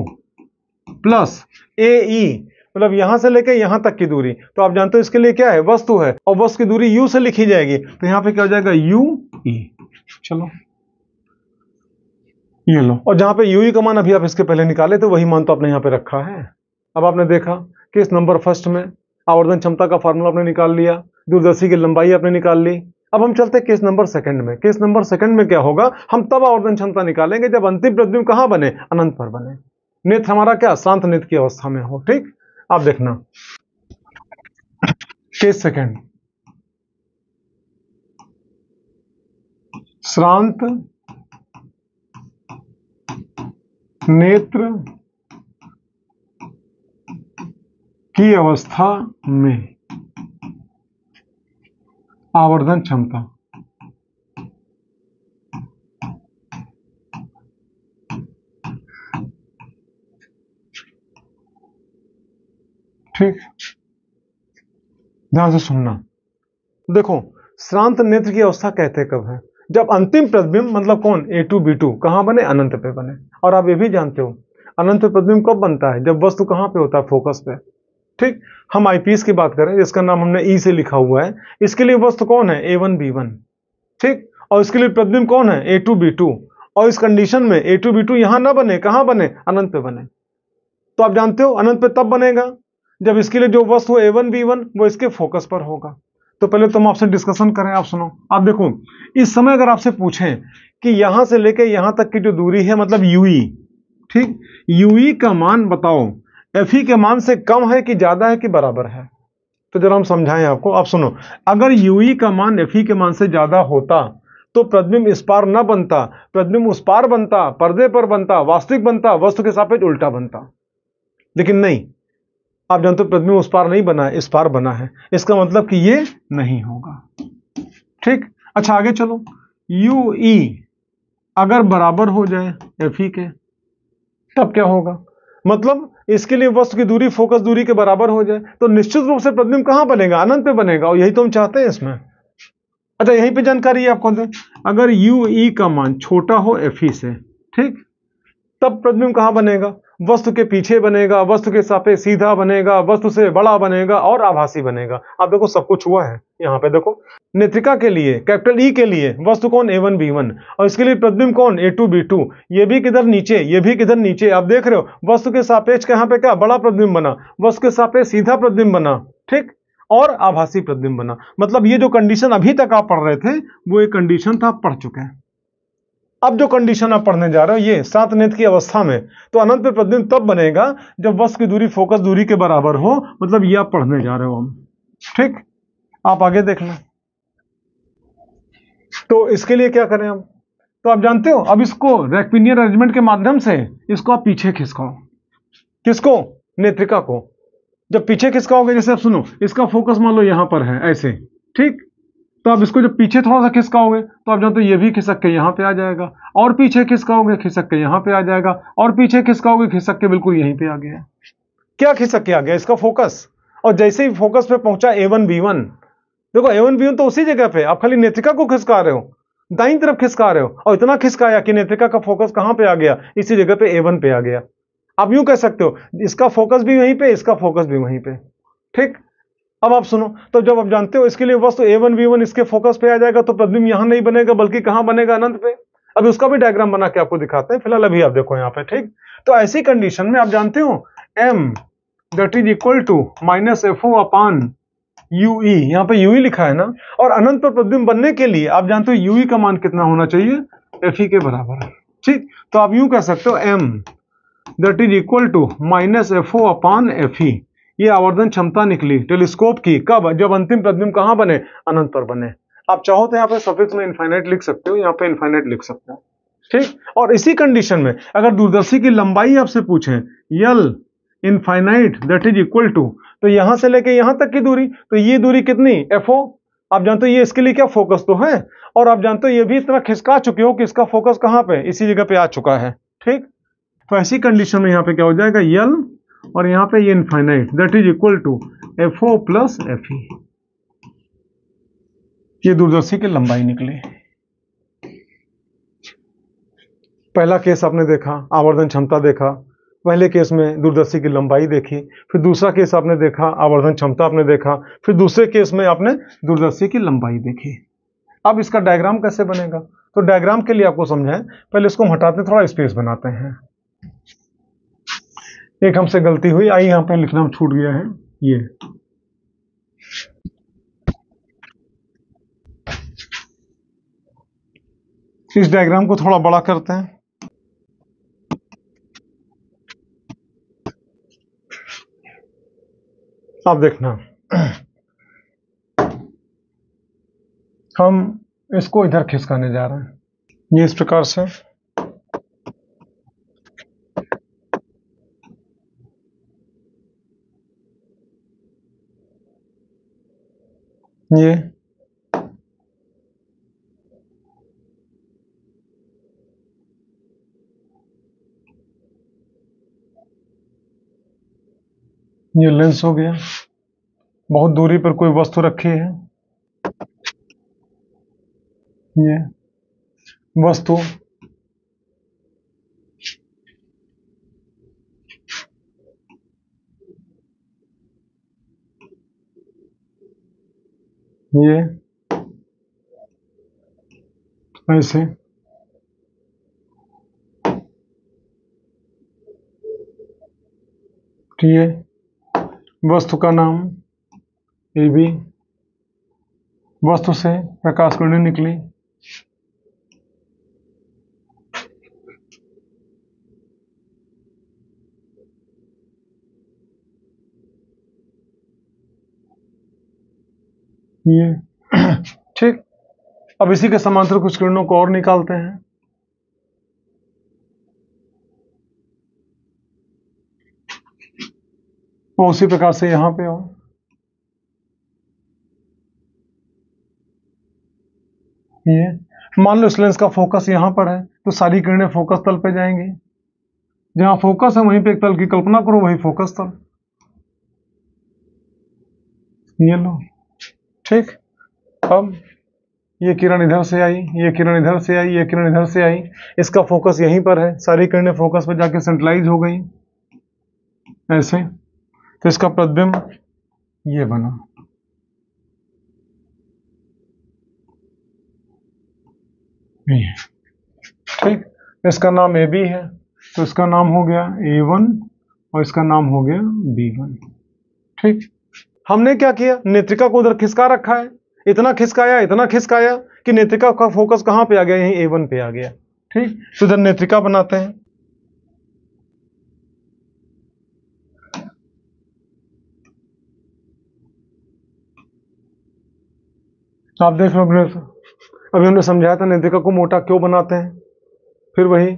प्लस ए ई मतलब यहां से लेकर यहां तक की दूरी तो आप जानते हो इसके लिए क्या है वस्तु है और वस्तु की दूरी यू से लिखी जाएगी तो यहां पे क्या हो जाएगा यू ई e। चलो ये लो और जहां पे यू ई e का मान अभी आप इसके पहले निकाले तो वही मान तो आपने यहां पे रखा है अब आपने देखा कि इस नंबर फर्स्ट में आवर्धन क्षमता का फॉर्मूला आपने निकाल लिया दूरदर्शी की लंबाई आपने निकाल ली अब हम चलते केस नंबर सेकंड में केस नंबर सेकंड में क्या होगा हम तब आवर्धन क्षमता निकालेंगे जब अंतिम प्रतिबिंब कहां बने अनंत पर बने नेत्र हमारा क्या शांत नेत्र की अवस्था में हो ठीक आप देखना केस सेकंड श्रांत नेत्र की अवस्था में आवर्धन क्षमता ठीक ध्यान से सुनना देखो श्रांत नेत्र की अवस्था कहते कब है जब अंतिम प्रतिबिंब मतलब कौन ए टू बी टू कहां बने अनंत पे बने और आप ये भी जानते हो अनंत प्रतिबिंब कब बनता है जब वस्तु कहां पे होता है फोकस पे ठीक हम आईपीएस की बात करें जिसका नाम हमने ई e से लिखा हुआ है इसके लिए वस्तु कौन है ए वन बी वन ठीक और इसके लिए प्रतिबिंब कौन है ए टू बी टू और इस कंडीशन में ए टू बी टू यहां ना बने कहां बने अनंत पे बने तो आप जानते हो अनंत पे तब बनेगा जब इसके लिए जो वस्तु ए वन बी वन वो इसके फोकस पर होगा तो पहले तो हम आपसे डिस्कशन करें आप सुनो आप देखो इस समय अगर आपसे पूछें कि यहां से लेके यहां तक की जो दूरी है मतलब यूई e, ठीक यूई e का मान बताओ एफ ई e के मान से कम है कि ज़्यादा है कि बराबर है तो जरा हम समझाएं आपको आप सुनो अगर यू ई e का मान एफ ई e के मान से ज़्यादा होता तो प्रतिबिंब इस पार न बनता प्रतिबिंब उस पार बनता पर्दे पर बनता वास्तविक बनता वस्तु के सापेक्ष उल्टा बनता लेकिन नहीं आप जानते हो प्रतिबिंब उस पार नहीं बना इस पार बना है इसका मतलब कि ये नहीं होगा ठीक अच्छा आगे चलो यू ई अगर बराबर हो जाए एफ ई के तब क्या होगा मतलब इसके लिए वस्तु की दूरी फोकस दूरी के बराबर हो जाए तो निश्चित रूप से प्रतिबिंब कहां बनेगा अनंत पे बनेगा और यही तो हम चाहते हैं इसमें अच्छा यहीं पे जानकारी आपको अगर यू ई e का मान छोटा हो एफ ई e से ठीक तब प्रतिबिंब कहाँ बनेगा वस्तु के पीछे बनेगा वस्तु के सापे सीधा बनेगा वस्तु से बड़ा बनेगा और आभासी बनेगा आप देखो सब कुछ हुआ है यहाँ पे देखो नेत्रिका के लिए कैपिटल ई e के लिए वस्तु कौन ए वन बी वन और इसके लिए प्रतिबिंब कौन ए टू बी टू ये भी किधर नीचे ये भी किधर नीचे आप देख रहे हो वस्तु के सापेक्ष यहाँ पे क्या बड़ा प्रतिबिंब बना वस्तु के सापेक्ष सीधा प्रतिबिंब बना ठीक और आभासी प्रतिबिंब बना मतलब ये जो कंडीशन अभी तक आप पढ़ रहे थे वो एक कंडीशन था पढ़ चुके हैं अब जो कंडीशन आप पढ़ने जा रहे हो ये सात नेत की अवस्था में तो अनंत पे प्रतिबिंब तब बनेगा जब वस्तु की दूरी फोकस दूरी के बराबर हो मतलब ये आप पढ़ने जा रहे हो हम ठीक आप आगे देखना तो इसके लिए क्या करें हम तो आप जानते हो अब इसको रेक्पिनियर अरेंजमेंट के माध्यम से इसको आप पीछे खिसकाओ किसको नेत्रिका को जब पीछे खिसकाओगे जैसे आप सुनो इसका फोकस मान लो यहां पर है ऐसे ठीक तो आप इसको जब पीछे थोड़ा सा खिसकाओगे तो आप जानते हो ये भी खिसक के यहाँ पे आ जाएगा और पीछे खिसकाओगे खिसक के यहाँ पे आ जाएगा और पीछे खिसकाओगे खिसक के बिल्कुल यहीं पे आ गया क्या खिसक के आ गया इसका फोकस और जैसे ही फोकस पे पहुंचा ए वन बी वन देखो एवन बी तो उसी जगह पे आप खाली नेत्रिका को खिसका रहे हो दाई तरफ खिसका रहे हो और इतना खिसकाया कि नेत्रिका का फोकस कहां पे आ गया इसी जगह पे एवन पे आ गया आप यूं कह सकते हो इसका फोकस भी वहीं पे इसका फोकस भी वहीं पे ठीक अब आप सुनो तो जब आप जानते हो इसके लिए वस्तु ए वन वी वन इसके फोकस पे आ जाएगा तो प्रतिबिंब यहां नहीं बनेगा बल्कि कहां बनेगा अनंत पे अभी उसका भी डायग्राम बना के आपको दिखाते हैं फिलहाल अभी आप देखो यहां पे ठीक तो ऐसी कंडीशन में आप जानते हो m that is equal to minus F o upon u e e, यहाँ पे यूई e लिखा है ना और अनंत पर प्रतिबिंब बनने के लिए आप जानते हो यूई e का मान कितना होना चाहिए एफ के बराबर ठीक तो आप यू कह सकते हो m that is equal to minus F O upon F e ये आवर्धन क्षमता निकली टेलीस्कोप की कब जब अंतिम प्रतिबिंब कहाँ बने अनंत पर बने आप चाहो तो यहाँ पे सफिक्स में इन्फाइनाइट लिख सकते हो यहाँ पे इन्फाइनाइट लिख सकते हो ठीक और इसी कंडीशन में अगर दूरदर्शी की लंबाई आपसे पूछें L infinite that is equal to तो यहां से लेके यहां तक की दूरी तो ये दूरी कितनी एफ ओ आप जानते हो ये इसके लिए क्या फोकस तो है और आप जानते हो ये भी इतना खिसका चुके हो कि इसका फोकस कहां पे इसी जगह पे आ चुका है ठीक तो ऐसी कंडीशन में यहां पे क्या हो जाएगा यल और यहां पे ये infinite that is equal to f o plus f e ये दूरदर्शी की लंबाई निकली पहला केस आपने देखा आवर्धन क्षमता देखा पहले केस में दूरदर्शी की लंबाई देखी फिर दूसरा केस आपने देखा आवर्धन क्षमता आपने देखा फिर दूसरे केस में आपने दूरदर्शी की लंबाई देखी अब इसका डायग्राम कैसे बनेगा तो डायग्राम के लिए आपको समझाएं पहले इसको हम हटाते हैं थोड़ा स्पेस बनाते हैं एक हमसे गलती हुई आई यहां पर लिखना छूट गया है ये इस डायग्राम को थोड़ा बड़ा करते हैं अब तो देखना हम इसको इधर खिसकाने जा रहे हैं ये इस प्रकार से ये ये लेंस हो गया बहुत दूरी पर कोई वस्तु रखी है ये वस्तु ये ऐसे है वस्तु का नाम ए बी वस्तु से प्रकाश किरणें निकली ये ठीक अब इसी के समांतर कुछ किरणों को और निकालते हैं और उसी प्रकार से यहां पे हो ये मान लो इस लेंस का फोकस यहां पर है तो सारी किरणें फोकस तल पे जाएंगी जहां फोकस है वहीं पे एक तल की कल्पना करो वही फोकस तल ये लो ठीक अब ये किरण इधर से आई ये किरण इधर से आई ये किरण इधर से आई इसका फोकस यहीं पर है सारी किरणें फोकस पर जाके सेंट्रलाइज हो गई ऐसे तो इसका प्रतिबिंब ये बना ठीक इसका नाम ए बी है तो इसका नाम हो गया ए वन और इसका नाम हो गया बी वन ठीक हमने क्या किया नेत्रिका को उधर खिसका रखा है इतना खिसकाया इतना खिसकाया कि नेत्रिका का फोकस कहाँ पे आ गया यहीं ए वन पे आ गया ठीक तो इधर नेत्रिका बनाते हैं आप देख लो अपने अभी हमने समझाया था नेत्रिका को मोटा क्यों बनाते हैं फिर वही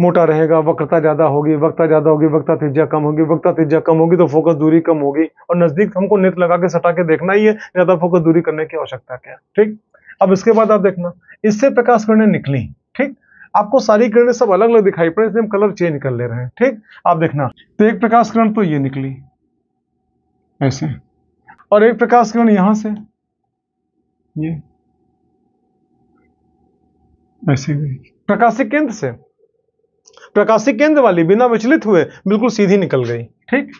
मोटा रहेगा वक्रता ज़्यादा होगी वक्ता ज़्यादा होगी वक्ता त्रिज्या कम होगी वक्ता त्रिज्या कम होगी तो फोकस दूरी कम होगी और नज़दीक हमको नेत्र लगा के सटा के देखना ही है ज़्यादा फोकस दूरी करने की आवश्यकता क्या ठीक अब इसके बाद आप देखना इससे प्रकाश किरणें निकली ठीक आपको सारी किरणें सब अलग अलग दिखाई पड़े इसलिए हम कलर चेंज कर ले रहे हैं ठीक आप देखना तो एक प्रकाश किरण तो ये निकली ऐसे और एक प्रकाश किरण यहाँ से ये ऐसे प्रकाशिक केंद्र से प्रकाशिक केंद्र वाली बिना विचलित हुए बिल्कुल सीधी निकल गई ठीक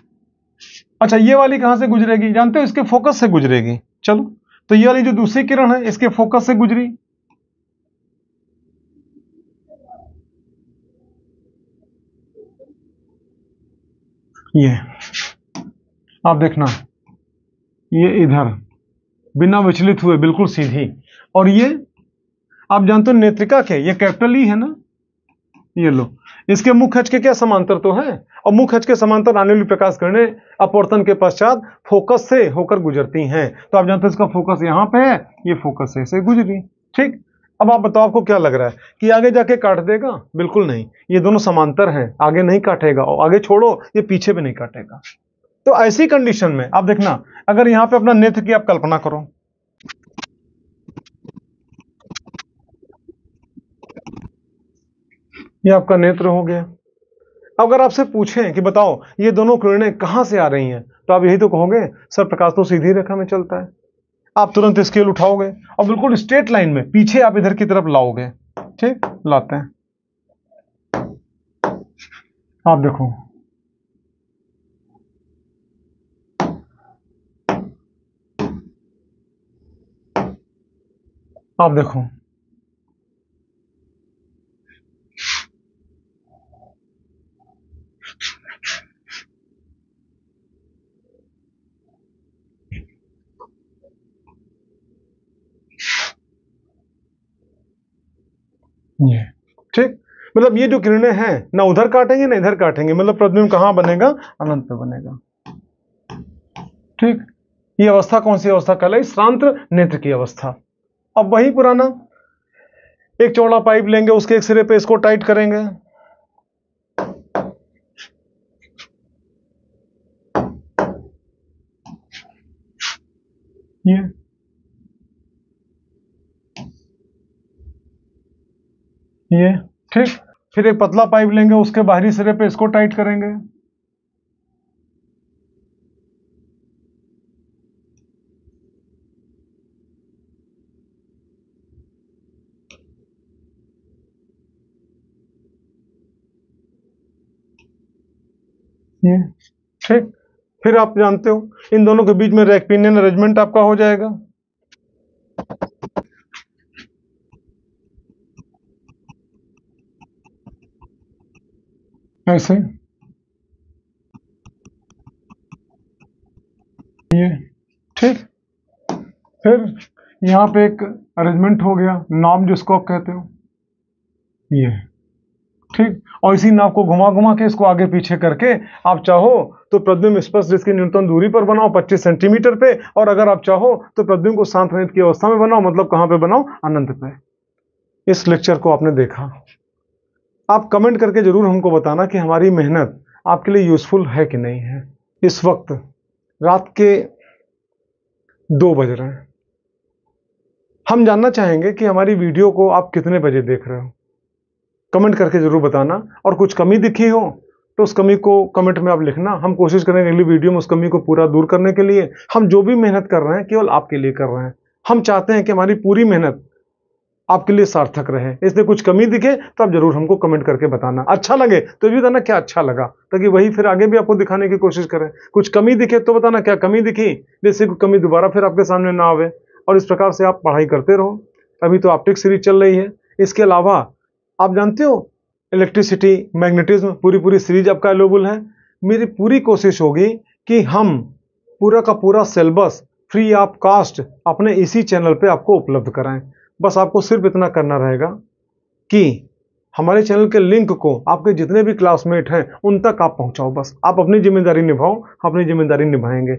अच्छा ये वाली कहां से गुजरेगी जानते हो इसके फोकस से गुजरेगी चलो तो ये वाली जो दूसरी किरण है इसके फोकस से गुजरी ये आप देखना ये इधर बिना विचलित हुए बिल्कुल सीधी और ये आप जानते हो नेत्रिका के ये कैपिटल ही e है ना ये लो इसके मुख हज के क्या समांतर तो है और मुख हज के समांतर आने वाली प्रकाश करने अपवर्तन के पश्चात फोकस से होकर गुजरती हैं तो आप जानते हो इसका फोकस यहां पे है ये फोकस से गुजरी ठीक अब आप बताओ आपको क्या लग रहा है कि आगे जाके काट देगा बिल्कुल नहीं ये दोनों समांतर हैं आगे नहीं काटेगा और आगे छोड़ो ये पीछे भी नहीं काटेगा तो ऐसी कंडीशन में आप देखना अगर यहां पे अपना नेत्र की आप कल्पना करो ये आपका नेत्र हो गया अगर आपसे पूछें कि बताओ ये दोनों किरणें कहां से आ रही हैं तो आप यही तो कहोगे सर प्रकाश तो सीधी रेखा में चलता है आप तुरंत स्केल उठाओगे और बिल्कुल स्ट्रेट लाइन में पीछे आप इधर की तरफ लाओगे ठीक लाते हैं आप देखो आप देखो ये ठीक मतलब ये जो किरणें हैं ना उधर काटेंगे ना इधर काटेंगे मतलब प्रतिबिंब कहां बनेगा अनंत पे बनेगा ठीक ये अवस्था कौन सी अवस्था कहलाई श्रांत नेत्र की अवस्था अब वही पुराना एक चौड़ा पाइप लेंगे उसके एक सिरे पे इसको टाइट करेंगे ये ये ठीक फिर एक पतला पाइप लेंगे उसके बाहरी सिरे पे इसको टाइट करेंगे ये हम्म। ठीक फिर आप जानते हो इन दोनों के बीच में रेक्पिनियन अरेंजमेंट आपका हो जाएगा ऐसे ये ठीक फिर यहां पे एक अरेंजमेंट हो गया नाम जिसको आप कहते हो ये ठीक और इसी नाव को घुमा घुमा के इसको आगे पीछे करके आप चाहो तो प्रद्युम स्पष्ट जिसकी न्यूनतम दूरी पर बनाओ 25 सेंटीमीटर पे और अगर आप चाहो तो प्रद्युम को शांत रहित की अवस्था में बनाओ मतलब कहां पे बनाओ अनंत पे इस लेक्चर को आपने देखा आप कमेंट करके ज़रूर हमको बताना कि हमारी मेहनत आपके लिए यूज़फुल है कि नहीं है इस वक्त रात के दो बज रहे हैं हम जानना चाहेंगे कि हमारी वीडियो को आप कितने बजे देख रहे हो कमेंट करके ज़रूर बताना और कुछ कमी दिखी हो तो उस कमी को कमेंट में आप लिखना हम कोशिश करेंगे अगली वीडियो में उस कमी को पूरा दूर करने के लिए हम जो भी मेहनत कर रहे हैं केवल आपके लिए कर रहे हैं हम चाहते हैं कि हमारी पूरी मेहनत आपके लिए सार्थक रहे इसलिए कुछ कमी दिखे तो आप जरूर हमको कमेंट करके बताना अच्छा लगे तो भी बताना क्या अच्छा लगा ताकि वही फिर आगे भी आपको दिखाने की कोशिश करें कुछ कमी दिखे तो बताना क्या कमी दिखी जैसे कोई कमी दोबारा फिर आपके सामने ना आवे और इस प्रकार से आप पढ़ाई करते रहो अभी तो ऑप्टिक सीरीज चल रही है इसके अलावा आप जानते हो इलेक्ट्रिसिटी मैग्नेटिज्म पूरी पूरी सीरीज आपका अवेलेबल है मेरी पूरी कोशिश होगी कि हम पूरा का पूरा सिलेबस फ्री ऑफ कास्ट अपने इसी चैनल पे आपको उपलब्ध कराएं बस आपको सिर्फ इतना करना रहेगा कि हमारे चैनल के लिंक को आपके जितने भी क्लासमेट हैं उन तक आप पहुंचाओ बस आप अपनी जिम्मेदारी निभाओ अपनी जिम्मेदारी निभाएंगे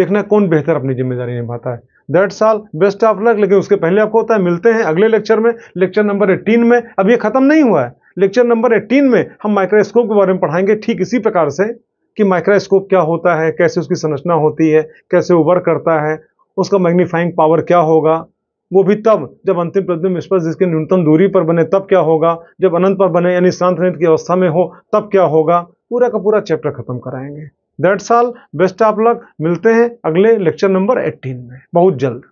देखना कौन बेहतर अपनी जिम्मेदारी निभाता है that's all best of luck लेकिन उसके पहले आपको होता है मिलते हैं अगले लेक्चर में लेक्चर नंबर एट्टीन में अब ये ख़त्म नहीं हुआ है लेक्चर नंबर एटीन में हम माइक्रोस्कोप के बारे में पढ़ाएंगे ठीक इसी प्रकार से कि माइक्रोस्कोप क्या होता है कैसे उसकी संरचना होती है कैसे वो वर्क करता है उसका मैग्नीफाइंग पावर क्या होगा वो भी तब जब अंतिम प्रतिबिंब स्पर्श जिसके न्यूनतम दूरी पर बने तब क्या होगा जब अनंत पर बने यानी शांत की अवस्था में हो तब क्या होगा पूरा का पूरा चैप्टर खत्म कराएंगे that's all best of luck मिलते हैं अगले लेक्चर नंबर 18 में बहुत जल्द